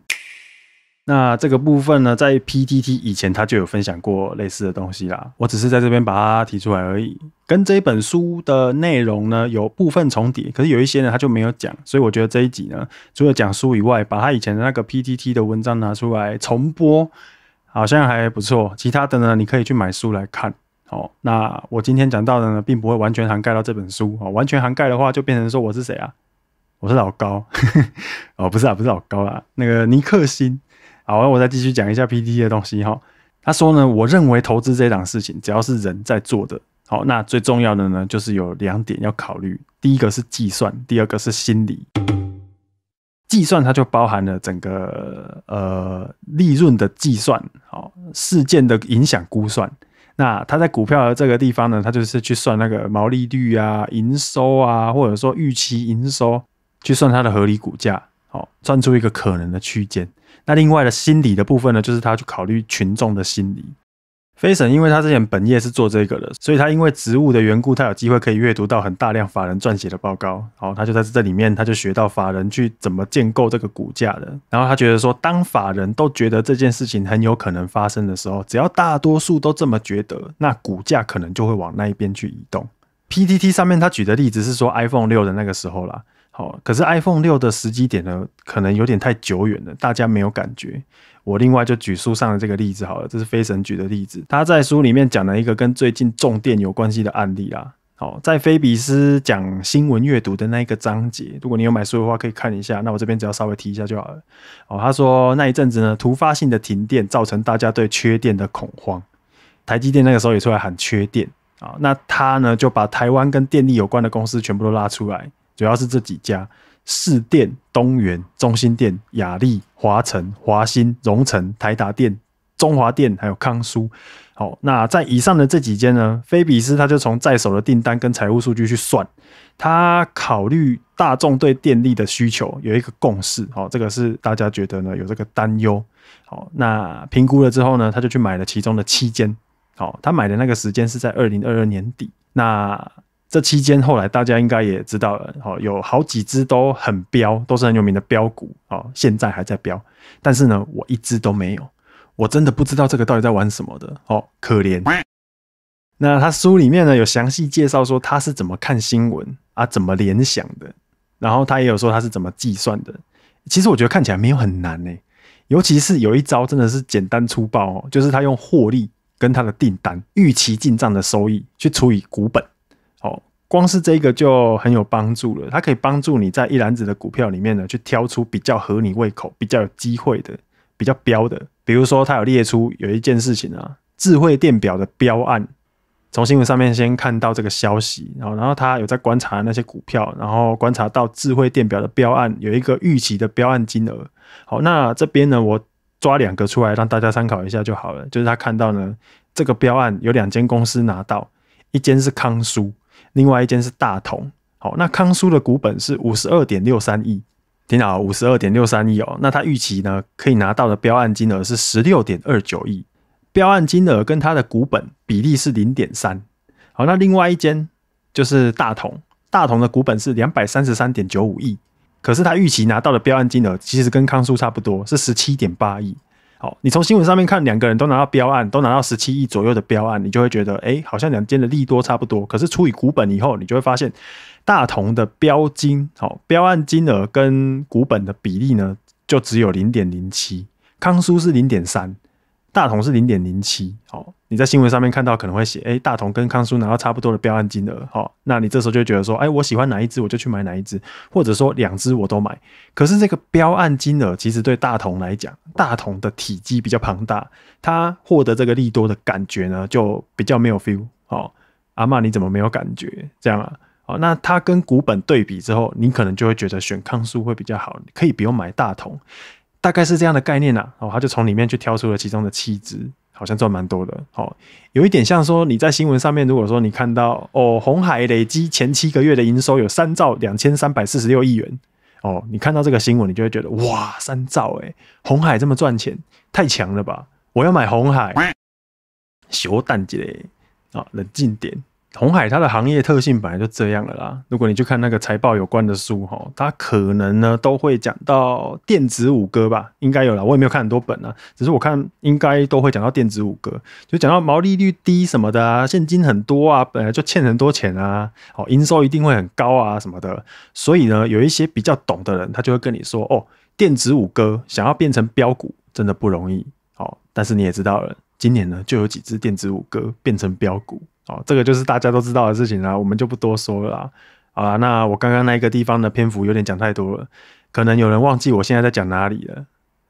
那这个部分呢，在 P T T 以前他就有分享过类似的东西啦，我只是在这边把它提出来而已。跟这一本书的内容呢有部分重叠，可是有一些呢他就没有讲，所以我觉得这一集呢除了讲书以外，把他以前的那个 P T T 的文章拿出来重播。好像还不错，其他的呢你可以去买书来看。好，那我今天讲到的呢，并不会完全涵盖到这本书啊。完全涵盖的话，就变成说我是谁啊？我是老高？哦，不是啊，不是老高啊，那个尼克星。好，我再继续讲一下 P D 的东西哈。他说呢，我认为投资这档事情，只要是人在做的，好，那最重要的呢就是有两点要考虑。第一个是计算，第二个是心理。计算它就包含了整个呃利润的计算，好事件的影响估算。那它在股票的这个地方呢，它就是去算那个毛利率啊、营收啊，或者说预期营收，去算它的合理股价，好算出一个可能的区间。那另外的心理的部分呢，就是它去考虑群众的心理。飞沈因为他之前本业是做这个的，所以他因为职务的缘故，他有机会可以阅读到很大量法人撰写的报告。然后他就在这里面，他就学到法人去怎么建构这个股价的。然后他觉得说，当法人都觉得这件事情很有可能发生的时候，只要大多数都这么觉得，那股价可能就会往那一边去移动。P T T 上面他举的例子是说 iPhone 六的那个时候啦，可是 iPhone 六的时机点呢，可能有点太久远了，大家没有感觉。我另外就举书上的这个例子好了，这是飞神举的例子。他在书里面讲了一个跟最近重电有关系的案例啦。好，在菲比斯讲新闻阅读的那一个章节，如果你有买书的话，可以看一下。那我这边只要稍微提一下就好了。哦，他说那一阵子呢，突发性的停电造成大家对缺电的恐慌，台积电那个时候也出来喊缺电啊。那他呢就把台湾跟电力有关的公司全部都拉出来。主要是这几家：市电、东元、中心电、雅丽、华晨、华新、荣成、台达电、中华电，还有康苏。好，那在以上的这几间呢，菲比斯他就从在手的订单跟财务数据去算，他考虑大众对电力的需求有一个共识。好，这个是大家觉得呢有这个担忧。好，那评估了之后呢，他就去买了其中的七间。好，他买的那个时间是在二零二二年底。那这期间后来大家应该也知道了，哦，有好几只都很飙，都是很有名的飙股，哦，现在还在飙。但是呢，我一只都没有，我真的不知道这个到底在玩什么的，哦，可怜。那他书里面呢有详细介绍说他是怎么看新闻啊，怎么联想的，然后他也有说他是怎么计算的。其实我觉得看起来没有很难呢，尤其是有一招真的是简单粗暴哦，就是他用获利跟他的订单预期进账的收益去除以股本。光是这个就很有帮助了，它可以帮助你在一篮子的股票里面呢，去挑出比较合你胃口、比较有机会的、比较标的。比如说，他有列出有一件事情啊，智慧电表的标案，从新闻上面先看到这个消息，然后然后他有在观察那些股票，然后观察到智慧电表的标案有一个预期的标案金额。好，那这边呢，我抓两个出来让大家参考一下就好了。就是他看到呢，这个标案有两间公司拿到，一间是康舒。另外一间是大同，好，那康苏的股本是五十二点六三亿，听好，五十二点六三亿哦，那他预期呢可以拿到的标案金额是十六点二九亿，标案金额跟它的股本比例是零点三，好，那另外一间就是大同，大同的股本是两百三十三点九五亿，可是他预期拿到的标案金额其实跟康苏差不多，是十七点八亿。好，你从新闻上面看，两个人都拿到标案，都拿到十七亿左右的标案，你就会觉得，哎，好像两间的利多差不多。可是除以股本以后，你就会发现，大同的标金，好，标案金额跟股本的比例呢，就只有零点零七，康苏是零点三。大同是零点零七，好，你在新闻上面看到可能会写，哎，大同跟康叔拿到差不多的标案金额，好，那你这时候就觉得说，哎，我喜欢哪一支我就去买哪一支，或者说两支我都买，可是这个标案金额其实对大同来讲，大同的体积比较庞大，它获得这个利多的感觉呢就比较没有 feel，好，阿妈你怎么没有感觉？这样啊，好，那它跟股本对比之后，你可能就会觉得选康叔会比较好，可以不用买大同。大概是这样的概念呐，哦，他就从里面去挑出了其中的七只，好像赚蛮多的，哦，有一点像说你在新闻上面，如果说你看到，哦，红海累积前七个月的营收有三兆两千三百四十六亿元，哦，你看到这个新闻，你就会觉得，哇，三兆哎，红海这么赚钱，太强了吧，我要买红海，小胆子嘞，啊，冷静点。红海，它的行业特性本来就这样了啦。如果你去看那个财报有关的书，哈，它可能呢都会讲到电子五哥吧，应该有了。我也没有看很多本啊，只是我看应该都会讲到电子五哥，就讲到毛利率低什么的啊，现金很多啊，本来就欠很多钱啊，哦，营收一定会很高啊什么的。所以呢，有一些比较懂的人，他就会跟你说，哦，电子五哥想要变成标股，真的不容易。好，但是你也知道了，今年呢就有几只电子五哥变成标股。哦，这个就是大家都知道的事情啦，我们就不多说了。好了，那我刚刚那一个地方的篇幅有点讲太多了，可能有人忘记我现在在讲哪里了。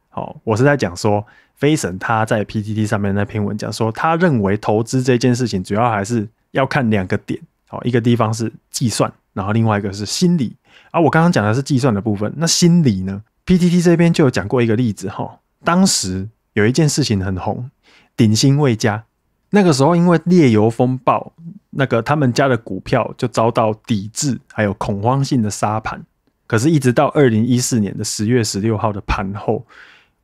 好，我是在讲说，飞神他在 PTT 上面那篇文讲说，他认为投资这件事情主要还是要看两个点。好，一个地方是计算，然后另外一个是心理。而我刚刚讲的是计算的部分，那心理呢？PTT 这边就有讲过一个例子哈，当时有一件事情很红，顶新未加。那个时候，因为猎油风暴，那个他们家的股票就遭到抵制，还有恐慌性的杀盘。可是，一直到二零一四年的十月十六号的盘后，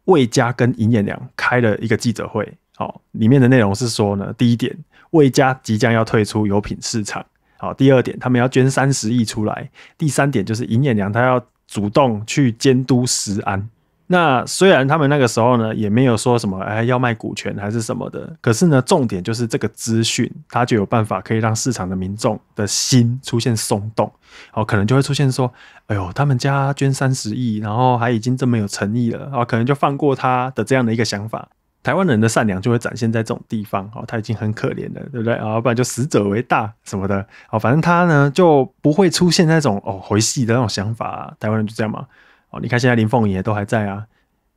魏家跟银燕良开了一个记者会。哦，里面的内容是说呢，第一点，魏家即将要退出油品市场；好，第二点，他们要捐三十亿出来；第三点，就是银燕良他要主动去监督石安。那虽然他们那个时候呢，也没有说什么，哎，要卖股权还是什么的，可是呢，重点就是这个资讯，它就有办法可以让市场的民众的心出现松动，哦，可能就会出现说，哎呦，他们家捐三十亿，然后还已经这么有诚意了，哦，可能就放过他的这样的一个想法。台湾人的善良就会展现在这种地方，哦，他已经很可怜了，对不对？啊，不然就死者为大什么的，哦，反正他呢就不会出现那种哦回戏的那种想法。台湾人就这样嘛。好，你看现在林凤也都还在啊，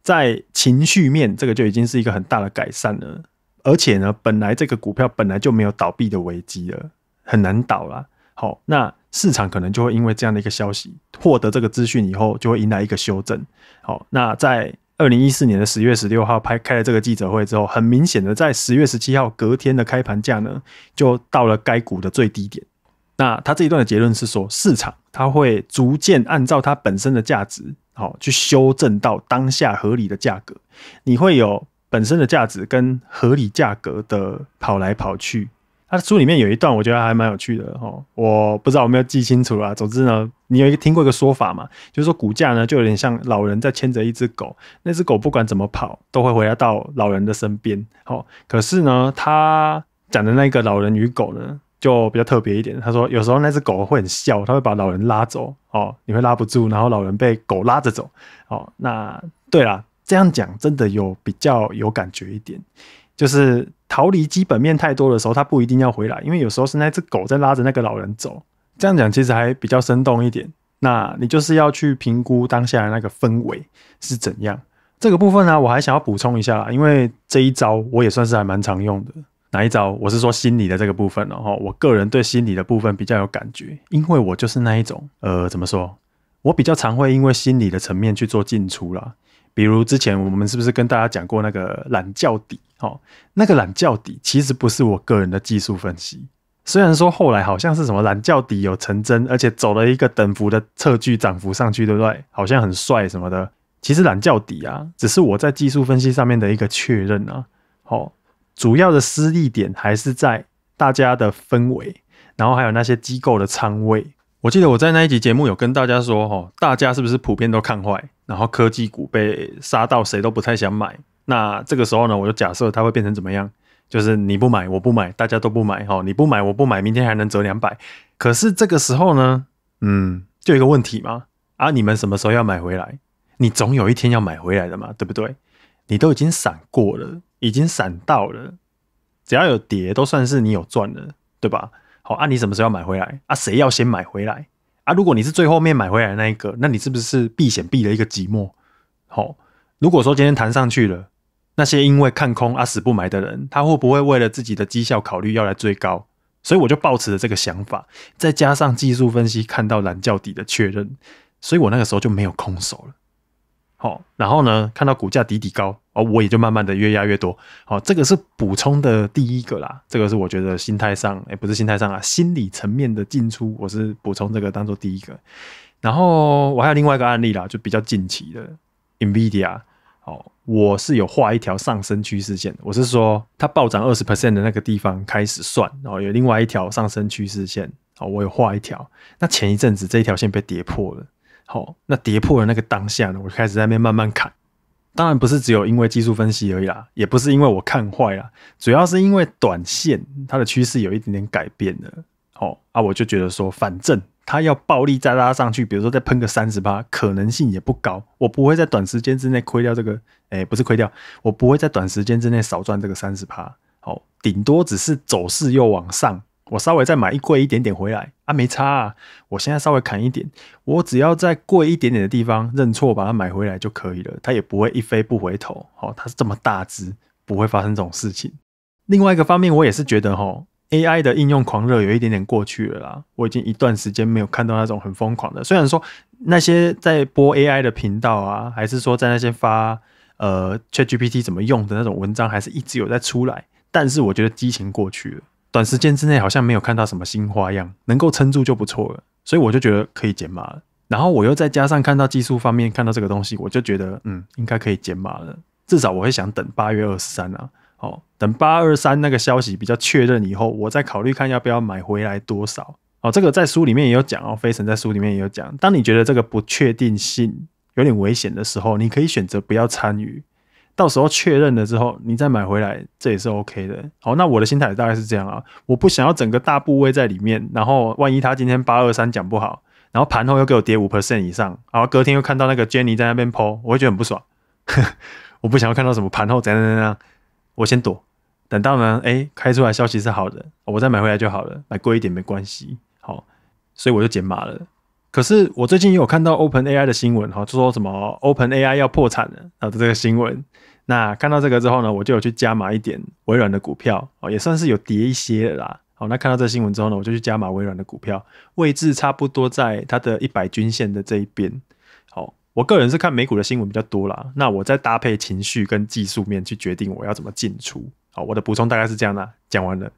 在情绪面这个就已经是一个很大的改善了，而且呢，本来这个股票本来就没有倒闭的危机了，很难倒了。好，那市场可能就会因为这样的一个消息，获得这个资讯以后，就会迎来一个修正。好，那在二零一四年的十月十六号拍开了这个记者会之后，很明显的在十月十七号隔天的开盘价呢，就到了该股的最低点。那他这一段的结论是说，市场它会逐渐按照它本身的价值，好去修正到当下合理的价格。你会有本身的价值跟合理价格的跑来跑去。他书里面有一段，我觉得还蛮有趣的哦，我不知道有没有记清楚啊。总之呢，你有一个听过一个说法嘛，就是说股价呢就有点像老人在牵着一只狗，那只狗不管怎么跑，都会回来到老人的身边。好，可是呢，他讲的那个老人与狗呢？就比较特别一点，他说有时候那只狗会很笑，他会把老人拉走哦，你会拉不住，然后老人被狗拉着走哦。那对啦，这样讲真的有比较有感觉一点，就是逃离基本面太多的时候，它不一定要回来，因为有时候是那只狗在拉着那个老人走。这样讲其实还比较生动一点。那你就是要去评估当下的那个氛围是怎样。这个部分呢，我还想要补充一下，因为这一招我也算是还蛮常用的。哪一招？我是说心理的这个部分，哦、后我个人对心理的部分比较有感觉，因为我就是那一种，呃，怎么说？我比较常会因为心理的层面去做进出啦。比如之前我们是不是跟大家讲过那个懒教底？哦，那个懒教底其实不是我个人的技术分析，虽然说后来好像是什么懒教底有成真，而且走了一个等幅的测距涨幅上去，对不对？好像很帅什么的。其实懒教底啊，只是我在技术分析上面的一个确认啊。好。主要的失利点还是在大家的氛围，然后还有那些机构的仓位。我记得我在那一集节目有跟大家说，哦，大家是不是普遍都看坏，然后科技股被杀到谁都不太想买。那这个时候呢，我就假设它会变成怎么样，就是你不买我不买，大家都不买，哈，你不买我不买，明天还能折两百。可是这个时候呢，嗯，就一个问题嘛，啊，你们什么时候要买回来？你总有一天要买回来的嘛，对不对？你都已经闪过了。已经闪到了，只要有跌都算是你有赚了，对吧？好，啊，你什么时候要买回来？啊，谁要先买回来？啊，如果你是最后面买回来那一个，那你是不是避险避了一个寂寞？好，如果说今天弹上去了，那些因为看空啊死不买的人，他会不会为了自己的绩效考虑要来追高？所以我就抱持了这个想法，再加上技术分析看到蓝教底的确认，所以我那个时候就没有空手了。好，然后呢，看到股价底底高哦，我也就慢慢的越压越多。好，这个是补充的第一个啦，这个是我觉得心态上，哎，不是心态上啊，心理层面的进出，我是补充这个当做第一个。然后我还有另外一个案例啦，就比较近期的 Nvidia，好，我是有画一条上升趋势线，我是说它暴涨二十 percent 的那个地方开始算，然后有另外一条上升趋势线，好，我有画一条。那前一阵子这一条线被跌破了。好，那跌破了那个当下呢，我开始在那边慢慢砍。当然不是只有因为技术分析而已啦，也不是因为我看坏啦，主要是因为短线它的趋势有一点点改变了。哦，啊，我就觉得说，反正它要暴力再拉上去，比如说再喷个三十趴，可能性也不高。我不会在短时间之内亏掉这个，哎，不是亏掉，我不会在短时间之内少赚这个三十趴。好，顶多只是走势又往上。我稍微再买一贵一点点回来啊，没差啊。我现在稍微砍一点，我只要在贵一点点的地方认错把它买回来就可以了，它也不会一飞不回头。哦，它是这么大只，不会发生这种事情。另外一个方面，我也是觉得哈，AI 的应用狂热有一点点过去了啦。我已经一段时间没有看到那种很疯狂的，虽然说那些在播 AI 的频道啊，还是说在那些发呃 ChatGPT 怎么用的那种文章，还是一直有在出来，但是我觉得激情过去了。短时间之内好像没有看到什么新花样，能够撑住就不错了，所以我就觉得可以减码了。然后我又再加上看到技术方面看到这个东西，我就觉得嗯，应该可以减码了。至少我会想等八月二十三啊，哦，等八二三那个消息比较确认以后，我再考虑看要不要买回来多少。哦，这个在书里面也有讲哦，飞神在书里面也有讲，当你觉得这个不确定性有点危险的时候，你可以选择不要参与。到时候确认了之后，你再买回来，这也是 OK 的。好，那我的心态大概是这样啊，我不想要整个大部位在里面。然后万一他今天八二三讲不好，然后盘后又给我跌五 percent 以上，然后隔天又看到那个 Jenny 在那边抛，我会觉得很不爽。我不想要看到什么盘后怎样怎样，我先躲。等到呢，哎，开出来消息是好的，我再买回来就好了，买贵一点没关系。好，所以我就减码了。可是我最近也有看到 Open AI 的新闻哈，说什么 Open AI 要破产了啊，这个新闻。那看到这个之后呢，我就有去加码一点微软的股票哦，也算是有跌一些啦。好，那看到这新闻之后呢，我就去加码微软的股票，位置差不多在它的一百均线的这一边。好，我个人是看美股的新闻比较多啦。那我再搭配情绪跟技术面去决定我要怎么进出。好，我的补充大概是这样啦，讲完了。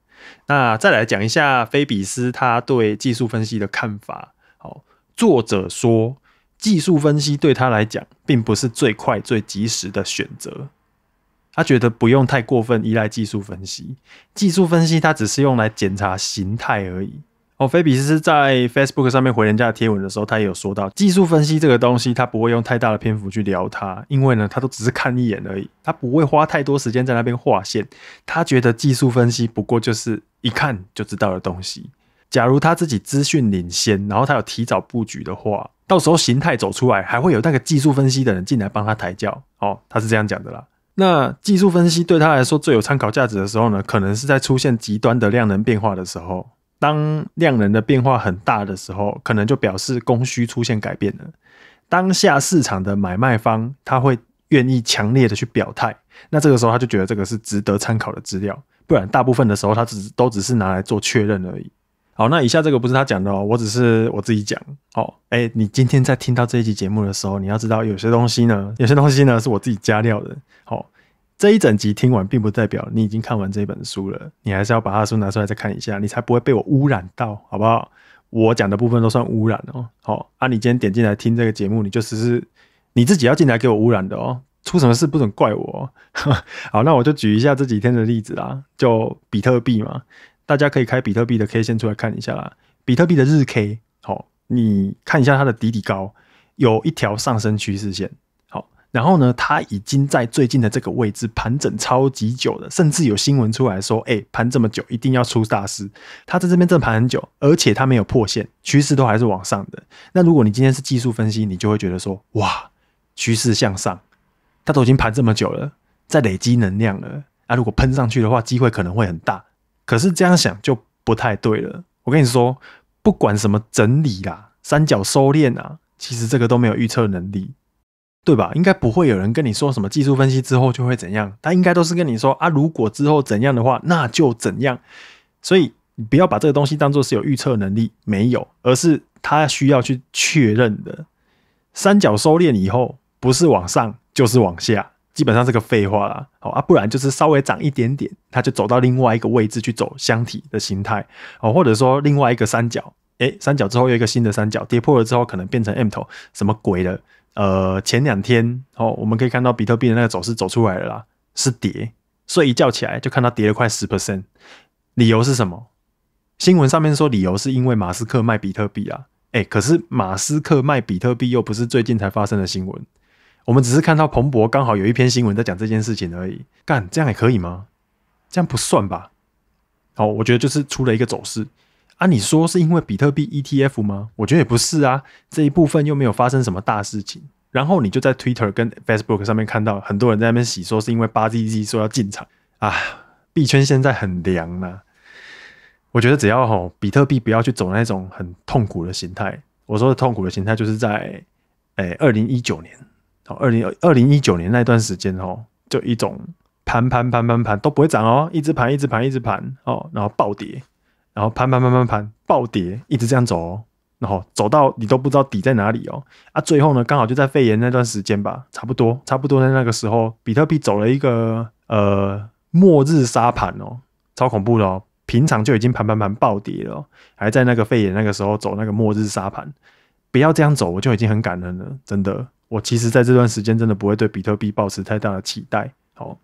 那再来讲一下菲比斯他对技术分析的看法。好，作者说。技术分析对他来讲，并不是最快最及时的选择。他觉得不用太过分依赖技术分析，技术分析它只是用来检查形态而已。哦，菲比斯在 Facebook 上面回人家的贴文的时候，他也有说到，技术分析这个东西，他不会用太大的篇幅去聊它，因为呢，他都只是看一眼而已，他不会花太多时间在那边划线。他觉得技术分析不过就是一看就知道的东西。假如他自己资讯领先，然后他有提早布局的话。到时候形态走出来，还会有那个技术分析的人进来帮他抬轿。哦，他是这样讲的啦。那技术分析对他来说最有参考价值的时候呢，可能是在出现极端的量能变化的时候。当量能的变化很大的时候，可能就表示供需出现改变了。当下市场的买卖方他会愿意强烈的去表态，那这个时候他就觉得这个是值得参考的资料，不然大部分的时候他只都只是拿来做确认而已。好，那以下这个不是他讲的，哦，我只是我自己讲。哦。哎，你今天在听到这一集节目的时候，你要知道有些东西呢，有些东西呢是我自己加料的。好，这一整集听完，并不代表你已经看完这本书了，你还是要把他的书拿出来再看一下，你才不会被我污染到，好不好？我讲的部分都算污染哦。好，啊，你今天点进来听这个节目，你就只是你自己要进来给我污染的哦。出什么事不准怪我。好，那我就举一下这几天的例子啦，就比特币嘛。大家可以开比特币的 K 线出来看一下啦，比特币的日 K 好，你看一下它的底底高，有一条上升趋势线，好，然后呢，它已经在最近的这个位置盘整超级久了，甚至有新闻出来说，哎，盘这么久一定要出大事，它在这边正盘很久，而且它没有破线，趋势都还是往上的。那如果你今天是技术分析，你就会觉得说，哇，趋势向上，它都已经盘这么久了，在累积能量了，啊，如果喷上去的话，机会可能会很大。可是这样想就不太对了。我跟你说，不管什么整理啦、三角收敛啊，其实这个都没有预测能力，对吧？应该不会有人跟你说什么技术分析之后就会怎样，他应该都是跟你说啊，如果之后怎样的话，那就怎样。所以你不要把这个东西当做是有预测能力，没有，而是他需要去确认的。三角收敛以后，不是往上就是往下。基本上是个废话啦，好啊，不然就是稍微涨一点点，它就走到另外一个位置去走箱体的形态，哦，或者说另外一个三角，哎，三角之后又一个新的三角，跌破了之后可能变成 M 头，什么鬼的，呃，前两天哦，我们可以看到比特币的那个走势走出来了啦，是跌，所以一觉起来就看到跌了快十 percent，理由是什么？新闻上面说理由是因为马斯克卖比特币啊，哎，可是马斯克卖比特币又不是最近才发生的新闻。我们只是看到彭博刚好有一篇新闻在讲这件事情而已。干，这样也可以吗？这样不算吧？好，我觉得就是出了一个走势。按你说是因为比特币 ETF 吗？我觉得也不是啊。这一部分又没有发生什么大事情。然后你就在 Twitter 跟 Facebook 上面看到很多人在那边洗说是因为八 g z 说要进场啊。币圈现在很凉啦，我觉得只要吼比特币不要去走那种很痛苦的形态。我说的痛苦的形态就是在诶二零一九年。二零二零一九年那段时间哦，就一种盘盘盘盘盘都不会涨哦，一直盘一直盘一直盘哦，然后暴跌，然后盘盘盘盘盘暴跌，一直这样走哦，然后走到你都不知道底在哪里哦啊，最后呢刚好就在肺炎那段时间吧，差不多差不多在那个时候，比特币走了一个呃末日沙盘哦，超恐怖的哦，平常就已经盘盘盘暴跌了，还在那个肺炎那个时候走那个末日沙盘，不要这样走，我就已经很感恩了，真的。我其实在这段时间真的不会对比特币保持太大的期待，好，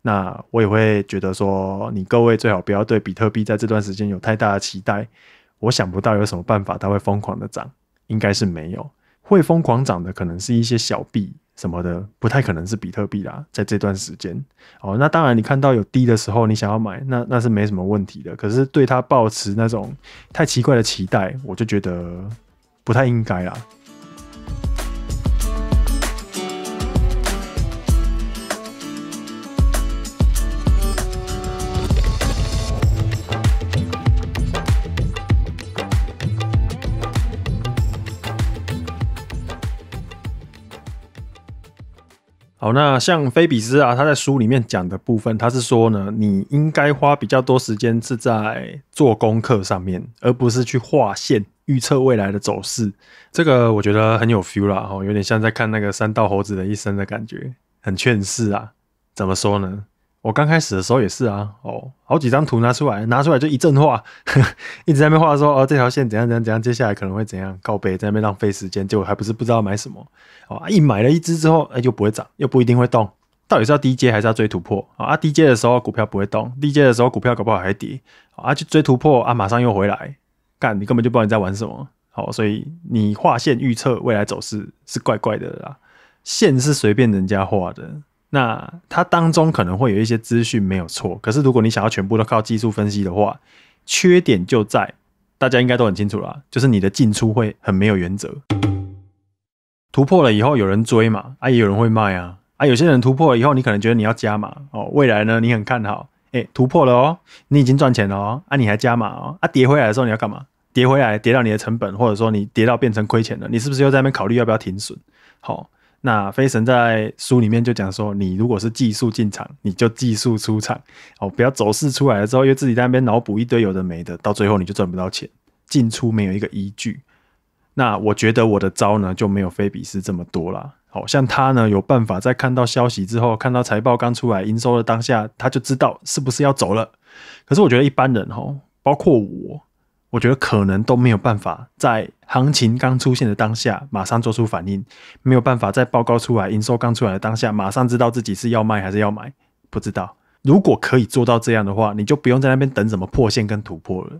那我也会觉得说，你各位最好不要对比特币在这段时间有太大的期待。我想不到有什么办法它会疯狂的涨，应该是没有会疯狂涨的，可能是一些小币什么的，不太可能是比特币啦。在这段时间，哦，那当然你看到有低的时候你想要买，那那是没什么问题的。可是对它保持那种太奇怪的期待，我就觉得不太应该啦。好，那像菲比斯啊，他在书里面讲的部分，他是说呢，你应该花比较多时间是在做功课上面，而不是去画线预测未来的走势。这个我觉得很有 feel 啦，哦，有点像在看那个三道猴子的一生的感觉，很劝世啊。怎么说呢？我刚开始的时候也是啊，哦，好几张图拿出来，拿出来就一阵画，一直在那边画说，哦，这条线怎样怎样怎样，接下来可能会怎样，告白在那边浪费时间，结果还不是不知道买什么，哦，一买了一只之后，哎，就不会涨，又不一定会动，到底是要低阶还是要追突破啊？啊，低阶的时候股票不会动，低阶的时候股票搞不好还跌，啊，去追突破啊，马上又回来，干，你根本就不知道你在玩什么，好，所以你画线预测未来走势是怪怪的啦，线是随便人家画的。那它当中可能会有一些资讯没有错，可是如果你想要全部都靠技术分析的话，缺点就在大家应该都很清楚了，就是你的进出会很没有原则。突破了以后有人追嘛，啊也有人会卖啊，啊有些人突破了以后你可能觉得你要加码哦，未来呢你很看好，哎突破了哦，你已经赚钱了哦，啊你还加码哦，啊跌回来的时候你要干嘛？跌回来跌到你的成本，或者说你跌到变成亏钱了，你是不是又在那边考虑要不要停损？好。那飞神在书里面就讲说，你如果是技术进场，你就技术出场，哦，不要走势出来了之后又自己在那边脑补一堆有的没的，到最后你就赚不到钱，进出没有一个依据。那我觉得我的招呢就没有菲比斯这么多了，好像他呢有办法在看到消息之后，看到财报刚出来营收的当下，他就知道是不是要走了。可是我觉得一般人哦，包括我。我觉得可能都没有办法在行情刚出现的当下马上做出反应，没有办法在报告出来、营收刚出来的当下马上知道自己是要卖还是要买，不知道。如果可以做到这样的话，你就不用在那边等什么破线跟突破了。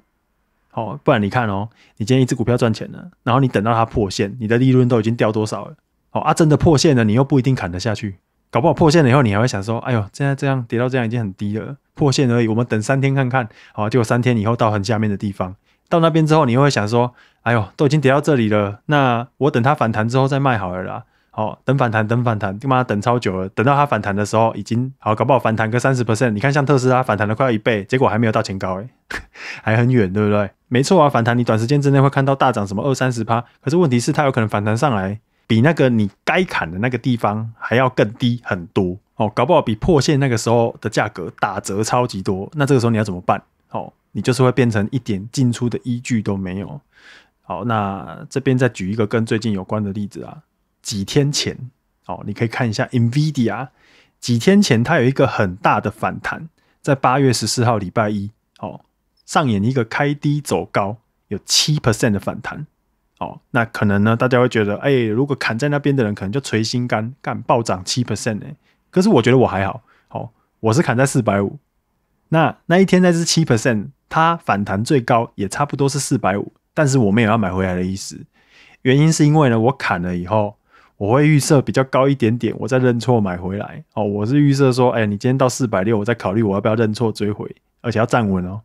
好，不然你看哦，你今天一只股票赚钱了，然后你等到它破线，你的利润都已经掉多少了？哦，啊，真的破线了，你又不一定砍得下去，搞不好破线了以后，你还会想说，哎呦，现在这样跌到这样已经很低了，破线而已，我们等三天看看，好，就三天以后到很下面的地方。到那边之后，你又会想说：“哎呦，都已经跌到这里了，那我等它反弹之后再卖好了啦。”好，等反弹，等反弹，他妈等超久了，等到它反弹的时候已经好，搞不好反弹个三十 percent，你看像特斯拉反弹了快要一倍，结果还没有到前高，哎，还很远，对不对？没错啊，反弹你短时间之内会看到大涨，什么二三十趴，可是问题是它有可能反弹上来比那个你该砍的那个地方还要更低很多哦，搞不好比破线那个时候的价格打折超级多，那这个时候你要怎么办？哦，你就是会变成一点进出的依据都没有。好，那这边再举一个跟最近有关的例子啊。几天前，哦，你可以看一下 Nvidia，几天前它有一个很大的反弹，在八月十四号礼拜一，哦，上演一个开低走高，有七 percent 的反弹。哦，那可能呢，大家会觉得，哎，如果砍在那边的人可能就垂心肝，干暴涨七 percent 哎。可是我觉得我还好，好，我是砍在四百五，那那一天那是七 percent。它反弹最高也差不多是四百五，但是我没有要买回来的意思。原因是因为呢，我砍了以后，我会预设比较高一点点，我再认错买回来。哦，我是预设说，哎，你今天到四百六，我再考虑我要不要认错追回，而且要站稳哦。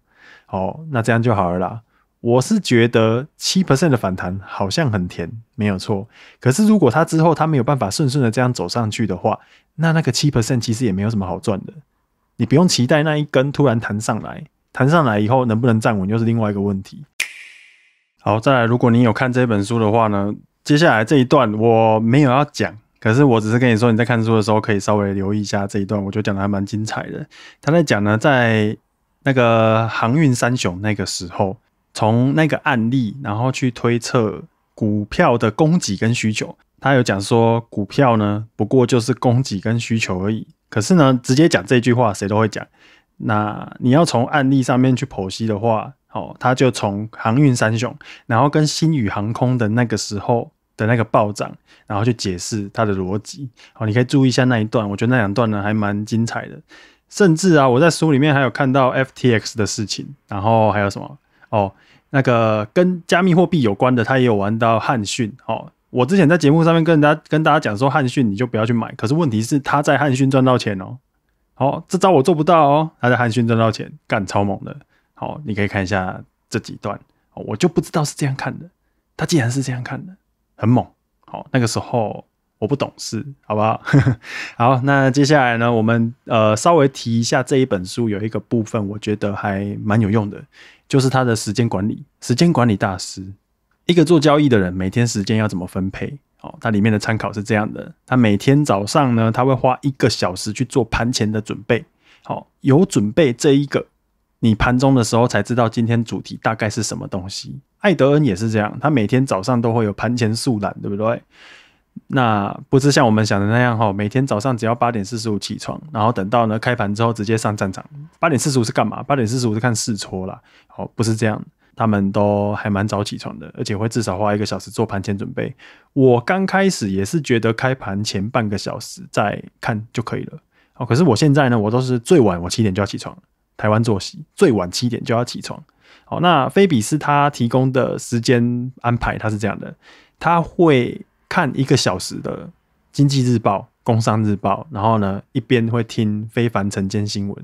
好，那这样就好了啦。我是觉得七 percent 的反弹好像很甜，没有错。可是如果它之后它没有办法顺顺的这样走上去的话，那那个七 percent 其实也没有什么好赚的。你不用期待那一根突然弹上来。弹上来以后能不能站稳，又是另外一个问题。好，再来，如果你有看这本书的话呢，接下来这一段我没有要讲，可是我只是跟你说，你在看书的时候可以稍微留意一下这一段，我觉得讲的还蛮精彩的。他在讲呢，在那个航运三雄那个时候，从那个案例，然后去推测股票的供给跟需求。他有讲说，股票呢，不过就是供给跟需求而已。可是呢，直接讲这句话，谁都会讲。那你要从案例上面去剖析的话，哦，他就从航运三雄，然后跟新宇航空的那个时候的那个暴涨，然后去解释他的逻辑。哦，你可以注意一下那一段，我觉得那两段呢还蛮精彩的。甚至啊，我在书里面还有看到 FTX 的事情，然后还有什么哦，那个跟加密货币有关的，他也有玩到汉逊。哦，我之前在节目上面跟大家跟大家讲说汉逊你就不要去买，可是问题是他在汉逊赚到钱哦。好，这招我做不到哦。他在寒暄赚到钱，干超猛的。好，你可以看一下这几段。哦，我就不知道是这样看的。他既然是这样看的，很猛。好，那个时候我不懂事，好不好？好，那接下来呢，我们呃稍微提一下这一本书有一个部分，我觉得还蛮有用的，就是他的时间管理。时间管理大师，一个做交易的人，每天时间要怎么分配？好，它里面的参考是这样的。他每天早上呢，他会花一个小时去做盘前的准备。好，有准备这一个，你盘中的时候才知道今天主题大概是什么东西。艾德恩也是这样，他每天早上都会有盘前速览，对不对？那不是像我们想的那样哈，每天早上只要八点四十五起床，然后等到呢开盘之后直接上战场。八点四十五是干嘛？八点四十五是看试错啦。好，不是这样。他们都还蛮早起床的，而且会至少花一个小时做盘前准备。我刚开始也是觉得开盘前半个小时再看就可以了。哦，可是我现在呢，我都是最晚我七点就要起床，台湾作息最晚七点就要起床。好，那菲比斯他提供的时间安排，他是这样的，他会看一个小时的《经济日报》《工商日报》，然后呢一边会听《非凡晨间新闻》，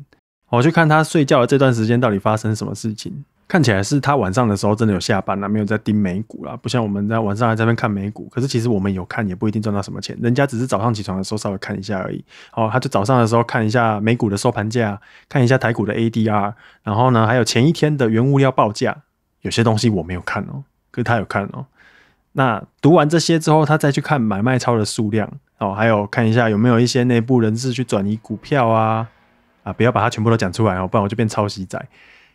我去看他睡觉的这段时间到底发生什么事情。看起来是他晚上的时候真的有下班了，没有在盯美股了，不像我们在晚上还在那看美股。可是其实我们有看也不一定赚到什么钱，人家只是早上起床的时候稍微看一下而已。哦，他就早上的时候看一下美股的收盘价，看一下台股的 ADR，然后呢还有前一天的原物料报价。有些东西我没有看哦，可是他有看哦。那读完这些之后，他再去看买卖超的数量，哦，还有看一下有没有一些内部人士去转移股票啊啊！不要把它全部都讲出来哦，不然我就变抄袭仔。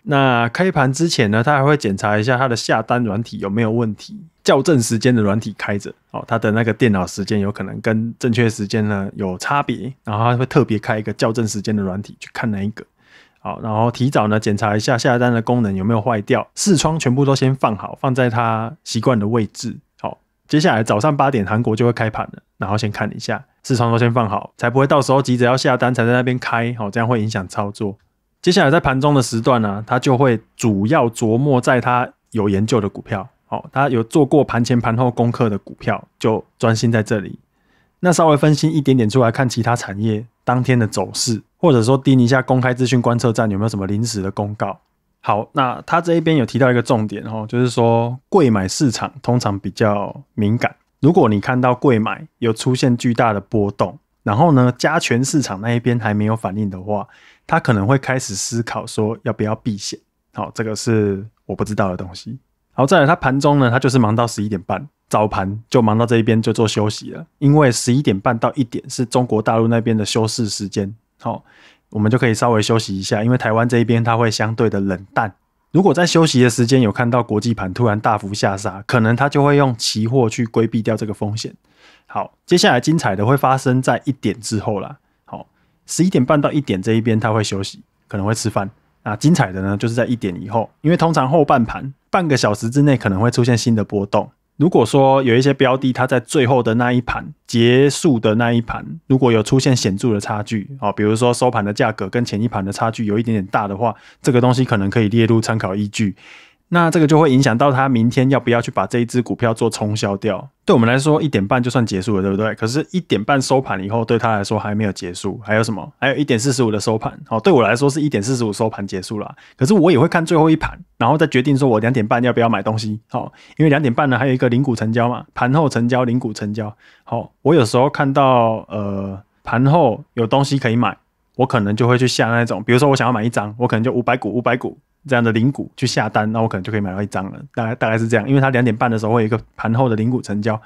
那开盘之前呢，他还会检查一下他的下单软体有没有问题，校正时间的软体开着，哦，他的那个电脑时间有可能跟正确时间呢有差别，然后他会特别开一个校正时间的软体去看哪一个，好，然后提早呢检查一下下单的功能有没有坏掉，视窗全部都先放好，放在他习惯的位置，好，接下来早上八点韩国就会开盘了，然后先看一下视窗都先放好，才不会到时候急着要下单才在那边开，好，这样会影响操作。接下来在盘中的时段呢，他就会主要琢磨在他有研究的股票，好，他有做过盘前盘后功课的股票，就专心在这里。那稍微分析一点点出来看其他产业当天的走势，或者说盯一下公开资讯观测站有没有什么临时的公告。好，那他这一边有提到一个重点，吼，就是说贵买市场通常比较敏感，如果你看到贵买有出现巨大的波动，然后呢加权市场那一边还没有反应的话。他可能会开始思考说要不要避险，好，这个是我不知道的东西。好，再来，他盘中呢，他就是忙到十一点半，早盘就忙到这一边就做休息了，因为十一点半到一点是中国大陆那边的休市时间，好，我们就可以稍微休息一下，因为台湾这一边它会相对的冷淡。如果在休息的时间有看到国际盘突然大幅下杀，可能他就会用期货去规避掉这个风险。好，接下来精彩的会发生在一点之后了。十一点半到一点这一边，他会休息，可能会吃饭。那精彩的呢，就是在一点以后，因为通常后半盘半个小时之内可能会出现新的波动。如果说有一些标的，它在最后的那一盘结束的那一盘，如果有出现显著的差距啊，比如说收盘的价格跟前一盘的差距有一点点大的话，这个东西可能可以列入参考依据。那这个就会影响到他明天要不要去把这一只股票做冲销掉。对我们来说，一点半就算结束了，对不对？可是，一点半收盘以后，对他来说还没有结束，还有什么？还有一点四十五的收盘，好，对我来说是一点四十五收盘结束了。可是我也会看最后一盘，然后再决定说我两点半要不要买东西。好，因为两点半呢还有一个零股成交嘛，盘后成交零股成交。好，我有时候看到呃盘后有东西可以买，我可能就会去下那种，比如说我想要买一张，我可能就五百股，五百股。这样的零股去下单，那我可能就可以买到一张了，大概大概是这样，因为他两点半的时候会有一个盘后的零股成交，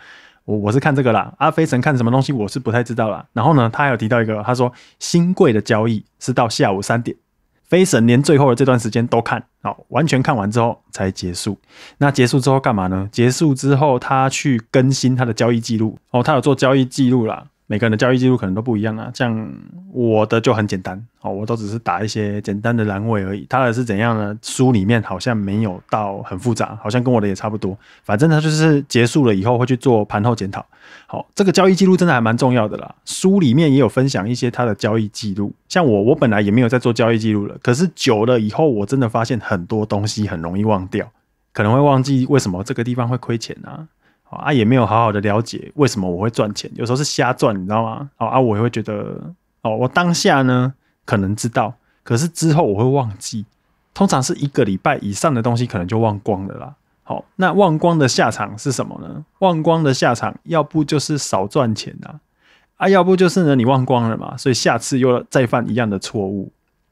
我我是看这个啦，阿飞神看什么东西我是不太知道啦。然后呢，他还有提到一个，他说新贵的交易是到下午三点，飞神连最后的这段时间都看，哦，完全看完之后才结束。那结束之后干嘛呢？结束之后他去更新他的交易记录，哦，他有做交易记录啦，每个人的交易记录可能都不一样啊，像我的就很简单，哦，我都只是打一些简单的栏位而已。他的是怎样呢？书里面好像没有到很复杂，好像跟我的也差不多。反正他就是结束了以后会去做盘后检讨。好，这个交易记录真的还蛮重要的啦。书里面也有分享一些他的交易记录。像我，我本来也没有在做交易记录了，可是久了以后，我真的发现很多东西很容易忘掉，可能会忘记为什么这个地方会亏钱啊。啊，也没有好好的了解为什么我会赚钱，有时候是瞎赚，你知道吗？哦，啊，我也会觉得，哦，我当下呢可能知道，可是之后我会忘记，通常是一个礼拜以上的东西可能就忘光了啦。好，那忘光的下场是什么呢？忘光的下场，要不就是少赚钱呐，啊，要不就是呢你忘光了嘛，所以下次又要再犯一样的错误。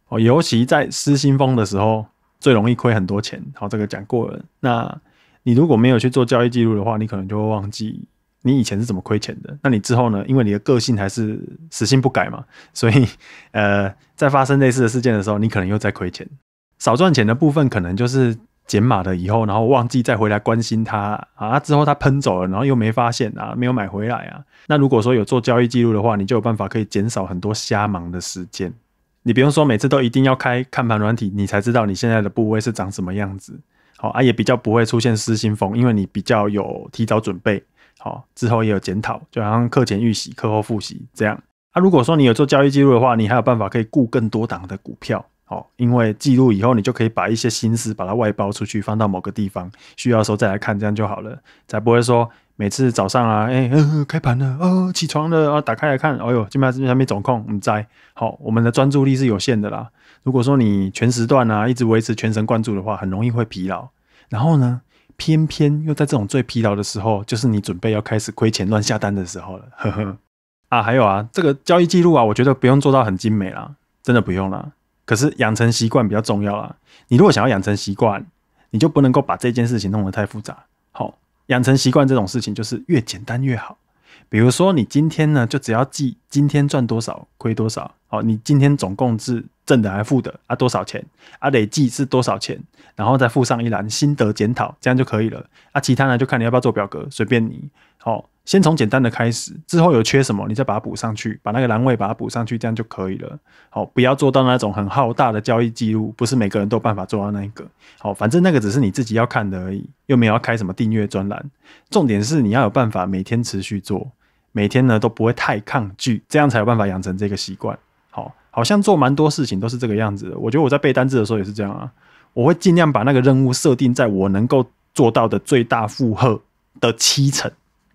哦，尤其在失心疯的时候，最容易亏很多钱。好，这个讲过了，那。你如果没有去做交易记录的话，你可能就会忘记你以前是怎么亏钱的。那你之后呢？因为你的个性还是死性不改嘛，所以呃，在发生类似的事件的时候，你可能又在亏钱，少赚钱的部分可能就是减码了以后，然后忘记再回来关心它啊。之后它喷走了，然后又没发现啊，没有买回来啊。那如果说有做交易记录的话，你就有办法可以减少很多瞎忙的时间。你不用说每次都一定要开看盘软体，你才知道你现在的部位是长什么样子。好啊，也比较不会出现失心疯，因为你比较有提早准备好，之后也有检讨，就好像课前预习、课后复习这样。啊，如果说你有做交易记录的话，你还有办法可以顾更多档的股票。好，因为记录以后，你就可以把一些心思把它外包出去，放到某个地方，需要的时候再来看，这样就好了，才不会说每次早上啊，哎，开盘了哦，起床了啊，打开来看，哎呦，今天还没总控，我在，好，我们的专注力是有限的啦。如果说你全时段啊一直维持全神贯注的话，很容易会疲劳。然后呢，偏偏又在这种最疲劳的时候，就是你准备要开始亏钱乱下单的时候了。呵呵啊，还有啊，这个交易记录啊，我觉得不用做到很精美啦，真的不用啦。可是养成习惯比较重要啦。你如果想要养成习惯，你就不能够把这件事情弄得太复杂。好，养成习惯这种事情就是越简单越好。比如说，你今天呢，就只要记今天赚多少、亏多少，好，你今天总共是正的还是负的啊？多少钱啊？累计是多少钱，然后再附上一栏心得检讨，这样就可以了。啊，其他呢就看你要不要做表格，随便你。好，先从简单的开始，之后有缺什么，你再把它补上去，把那个栏位把它补上去，这样就可以了。好，不要做到那种很浩大的交易记录，不是每个人都办法做到那一个。好，反正那个只是你自己要看的而已，又没有要开什么订阅专栏。重点是你要有办法每天持续做。每天呢都不会太抗拒，这样才有办法养成这个习惯。好，好像做蛮多事情都是这个样子的。我觉得我在背单字的时候也是这样啊，我会尽量把那个任务设定在我能够做到的最大负荷的七成。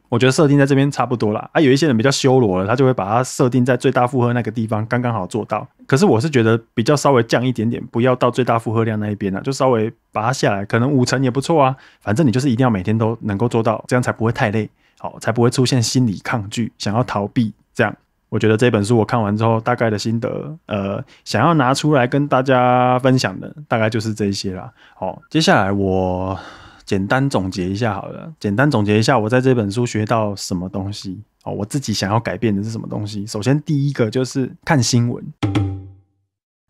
我觉得设定在这边差不多了啊。有一些人比较修罗了，他就会把它设定在最大负荷那个地方，刚刚好做到。可是我是觉得比较稍微降一点点，不要到最大负荷量那一边啊，就稍微把它下来，可能五成也不错啊。反正你就是一定要每天都能够做到，这样才不会太累。好，才不会出现心理抗拒，想要逃避这样。我觉得这本书我看完之后，大概的心得，呃，想要拿出来跟大家分享的，大概就是这些啦。好，接下来我简单总结一下，好了，简单总结一下，我在这本书学到什么东西？哦，我自己想要改变的是什么东西？首先，第一个就是看新闻，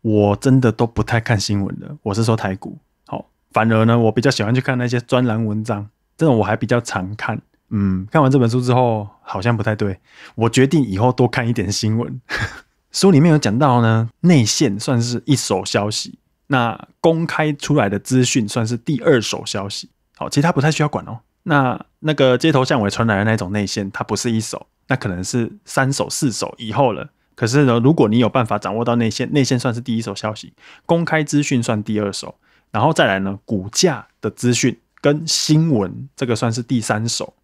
我真的都不太看新闻的，我是说台股。好，反而呢，我比较喜欢去看那些专栏文章，这种我还比较常看。嗯，看完这本书之后，好像不太对。我决定以后多看一点新闻。书里面有讲到呢，内线算是一手消息，那公开出来的资讯算是第二手消息。好，其实他不太需要管哦。那那个街头巷尾传来的那种内线，它不是一手，那可能是三手、四手以后了。可是呢，如果你有办法掌握到内线，内线算是第一手消息，公开资讯算第二手，然后再来呢，股价的资讯跟新闻，这个算是第三手。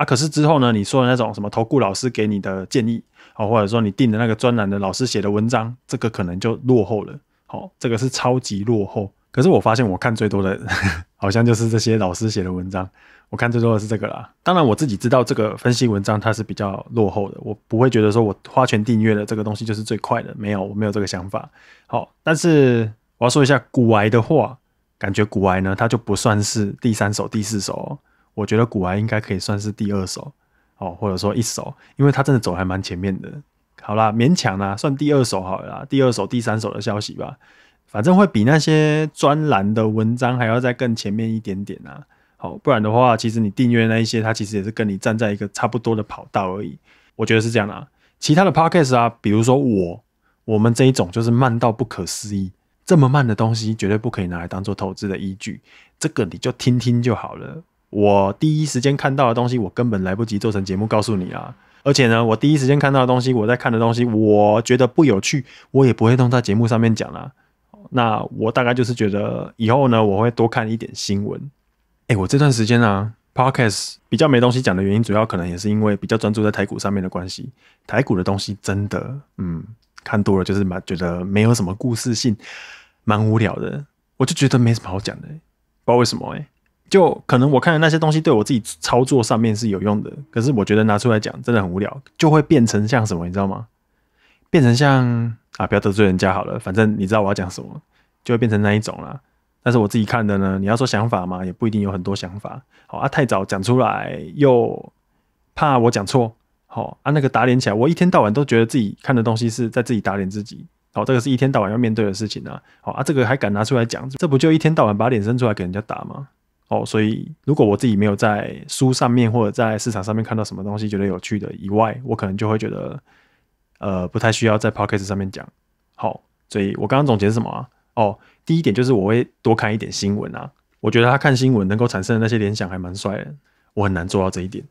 啊，可是之后呢？你说的那种什么投顾老师给你的建议，好，或者说你订的那个专栏的老师写的文章，这个可能就落后了。好，这个是超级落后。可是我发现我看最多的，好像就是这些老师写的文章。我看最多的是这个啦。当然，我自己知道这个分析文章它是比较落后的，我不会觉得说我花钱订阅的这个东西就是最快的，没有，我没有这个想法。好，但是我要说一下古癌的话，感觉古癌呢，它就不算是第三手、第四手。我觉得古玩应该可以算是第二手哦，或者说一手，因为它真的走还蛮前面的。好啦，勉强啦，算第二手好了，第二手、第三手的消息吧。反正会比那些专栏的文章还要再更前面一点点啊。好，不然的话，其实你订阅那一些，它其实也是跟你站在一个差不多的跑道而已。我觉得是这样啦，其他的 podcast 啊，比如说我、我们这一种，就是慢到不可思议，这么慢的东西绝对不可以拿来当做投资的依据。这个你就听听就好了。我第一时间看到的东西，我根本来不及做成节目告诉你啊！而且呢，我第一时间看到的东西，我在看的东西，我觉得不有趣，我也不会弄到节目上面讲啊。那我大概就是觉得以后呢，我会多看一点新闻。哎，我这段时间呢，podcast 比较没东西讲的原因，主要可能也是因为比较专注在台股上面的关系。台股的东西真的，嗯，看多了就是蛮觉得没有什么故事性，蛮无聊的。我就觉得没什么好讲的，不知道为什么哎。就可能我看的那些东西对我自己操作上面是有用的，可是我觉得拿出来讲真的很无聊，就会变成像什么，你知道吗？变成像啊，不要得罪人家好了，反正你知道我要讲什么，就会变成那一种啦。但是我自己看的呢，你要说想法嘛，也不一定有很多想法。好啊，太早讲出来又怕我讲错。好啊，那个打脸起来，我一天到晚都觉得自己看的东西是在自己打脸自己。好，这个是一天到晚要面对的事情啊。好啊，这个还敢拿出来讲，这不就一天到晚把脸伸出来给人家打吗？哦，所以如果我自己没有在书上面或者在市场上面看到什么东西觉得有趣的以外，我可能就会觉得，呃，不太需要在 p o c k e t 上面讲。好，所以我刚刚总结什么啊？哦，第一点就是我会多看一点新闻啊。我觉得他看新闻能够产生的那些联想还蛮帅的，我很难做到这一点。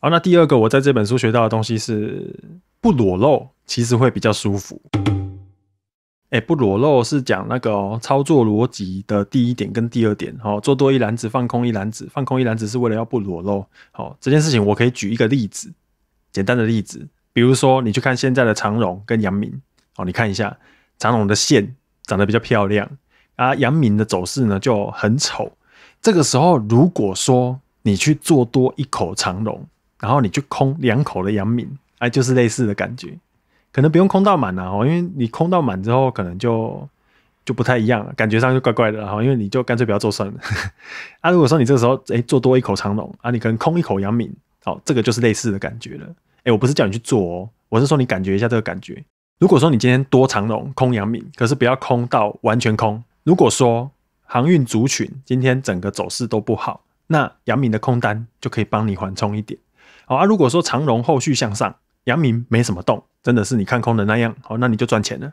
好，那第二个我在这本书学到的东西是不裸露其实会比较舒服。哎，不裸露是讲那个操作逻辑的第一点跟第二点哦。做多一篮子，放空一篮子，放空一篮子是为了要不裸露。哦，这件事情我可以举一个例子，简单的例子，比如说你去看现在的长荣跟杨明，哦，你看一下长荣的线长得比较漂亮，啊，杨明的走势呢就很丑。这个时候如果说你去做多一口长荣，然后你去空两口的杨明，哎，就是类似的感觉。可能不用空到满了哦，因为你空到满之后，可能就就不太一样，了，感觉上就怪怪的，哦，因为你就干脆不要做算了。啊，如果说你这个时候，哎，做多一口长龙，啊，你可能空一口阳明，好，这个就是类似的感觉了。哎，我不是叫你去做哦，我是说你感觉一下这个感觉。如果说你今天多长龙，空阳明，可是不要空到完全空。如果说航运族群今天整个走势都不好，那阳明的空单就可以帮你缓冲一点。好，啊，如果说长龙后续向上，阳明没什么动。真的是你看空的那样，哦，那你就赚钱了，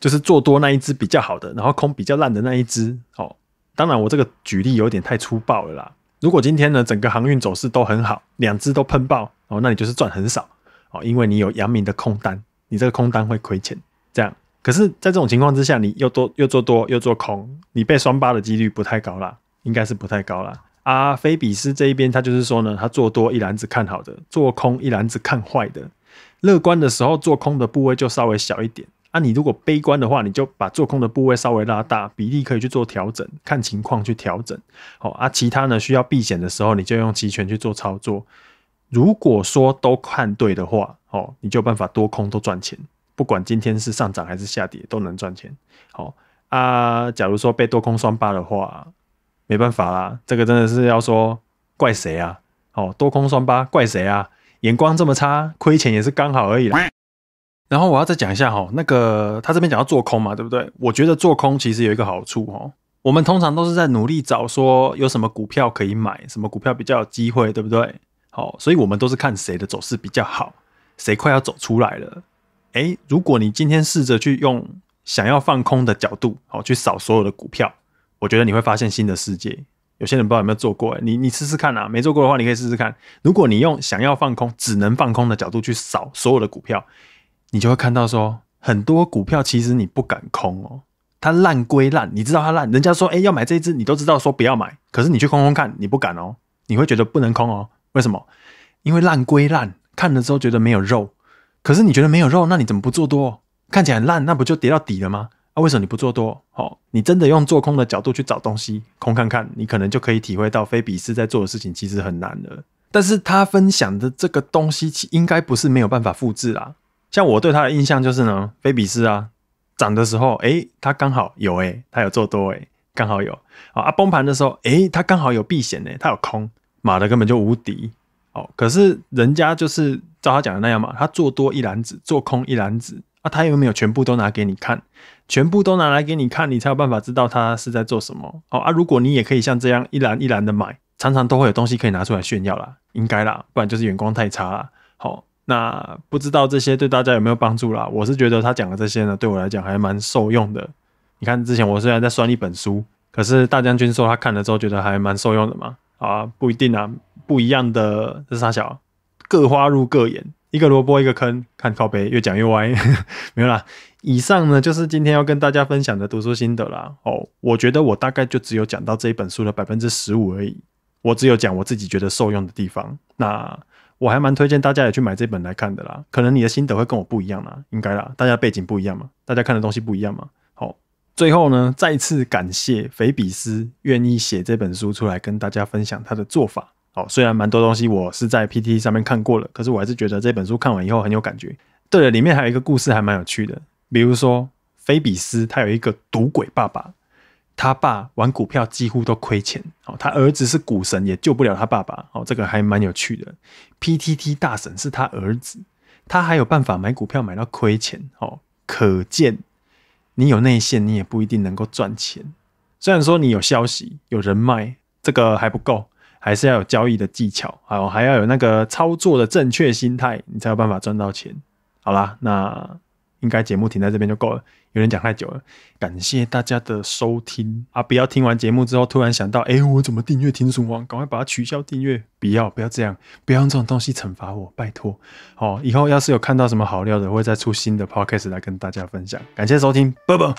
就是做多那一只比较好的，然后空比较烂的那一只，哦，当然我这个举例有点太粗暴了啦。如果今天呢整个航运走势都很好，两只都喷爆，哦，那你就是赚很少，哦，因为你有阳明的空单，你这个空单会亏钱，这样。可是，在这种情况之下，你又多又做多又做空，你被双八的几率不太高啦，应该是不太高啦。阿菲比斯这一边，他就是说呢，他做多一篮子看好的，做空一篮子看坏的。乐观的时候做空的部位就稍微小一点啊，你如果悲观的话，你就把做空的部位稍微拉大，比例可以去做调整，看情况去调整。好啊，其他呢需要避险的时候，你就用期权去做操作。如果说都看对的话，哦，你就办法多空都赚钱，不管今天是上涨还是下跌都能赚钱。好啊，假如说被多空双八的话，没办法啦，这个真的是要说怪谁啊？哦，多空双八怪谁啊？眼光这么差，亏钱也是刚好而已。啦。然后我要再讲一下哈，那个他这边讲要做空嘛，对不对？我觉得做空其实有一个好处哦，我们通常都是在努力找说有什么股票可以买，什么股票比较有机会，对不对？好，所以我们都是看谁的走势比较好，谁快要走出来了。诶，如果你今天试着去用想要放空的角度，好去扫所有的股票，我觉得你会发现新的世界。有些人不知道有没有做过，你你试试看啊！没做过的话，你可以试试看。如果你用想要放空、只能放空的角度去扫所有的股票，你就会看到说，很多股票其实你不敢空哦。它烂归烂，你知道它烂，人家说哎要买这一只，你都知道说不要买。可是你去空空看，你不敢哦，你会觉得不能空哦。为什么？因为烂归烂，看了之后觉得没有肉。可是你觉得没有肉，那你怎么不做多？看起来烂，那不就跌到底了吗？那为什么你不做多？哦，你真的用做空的角度去找东西，空看看，你可能就可以体会到菲比斯在做的事情其实很难的。但是他分享的这个东西，应该不是没有办法复制啦。像我对他的印象就是呢，菲比斯啊，涨的时候，哎，他刚好有哎，他有做多哎，刚好有啊。崩盘的时候，哎，他刚好有避险哎，他有空，马的根本就无敌哦。可是人家就是照他讲的那样嘛，他做多一篮子，做空一篮子，啊，他又没有全部都拿给你看。全部都拿来给你看，你才有办法知道他是在做什么。好啊，如果你也可以像这样一栏一栏的买，常常都会有东西可以拿出来炫耀啦，应该啦，不然就是眼光太差啦。好，那不知道这些对大家有没有帮助啦？我是觉得他讲的这些呢，对我来讲还蛮受用的。你看之前我虽然在算一本书，可是大将军说他看了之后觉得还蛮受用的嘛。啊，不一定啊，不一样的，这傻小，各花入各眼，一个萝卜一个坑，看靠背越讲越歪，没有啦。以上呢就是今天要跟大家分享的读书心得啦。哦，我觉得我大概就只有讲到这一本书的百分之十五而已。我只有讲我自己觉得受用的地方。那我还蛮推荐大家也去买这本来看的啦。可能你的心得会跟我不一样啦，应该啦，大家背景不一样嘛，大家看的东西不一样嘛。好，最后呢，再次感谢菲比斯愿意写这本书出来跟大家分享他的做法。好，虽然蛮多东西我是在 PPT 上面看过了，可是我还是觉得这本书看完以后很有感觉。对了，里面还有一个故事还蛮有趣的。比如说，菲比斯他有一个赌鬼爸爸，他爸玩股票几乎都亏钱哦。他儿子是股神，也救不了他爸爸哦。这个还蛮有趣的。P T T 大神是他儿子，他还有办法买股票买到亏钱哦。可见，你有内线，你也不一定能够赚钱。虽然说你有消息、有人脉，这个还不够，还是要有交易的技巧，还有还要有那个操作的正确心态，你才有办法赚到钱。好啦，那。应该节目停在这边就够了，有点讲太久了。感谢大家的收听啊！不要听完节目之后突然想到，哎，我怎么订阅听损王？赶快把它取消订阅，不要不要这样，不要用这种东西惩罚我，拜托。好，以后要是有看到什么好料的，会再出新的 podcast 来跟大家分享。感谢收听，拜拜。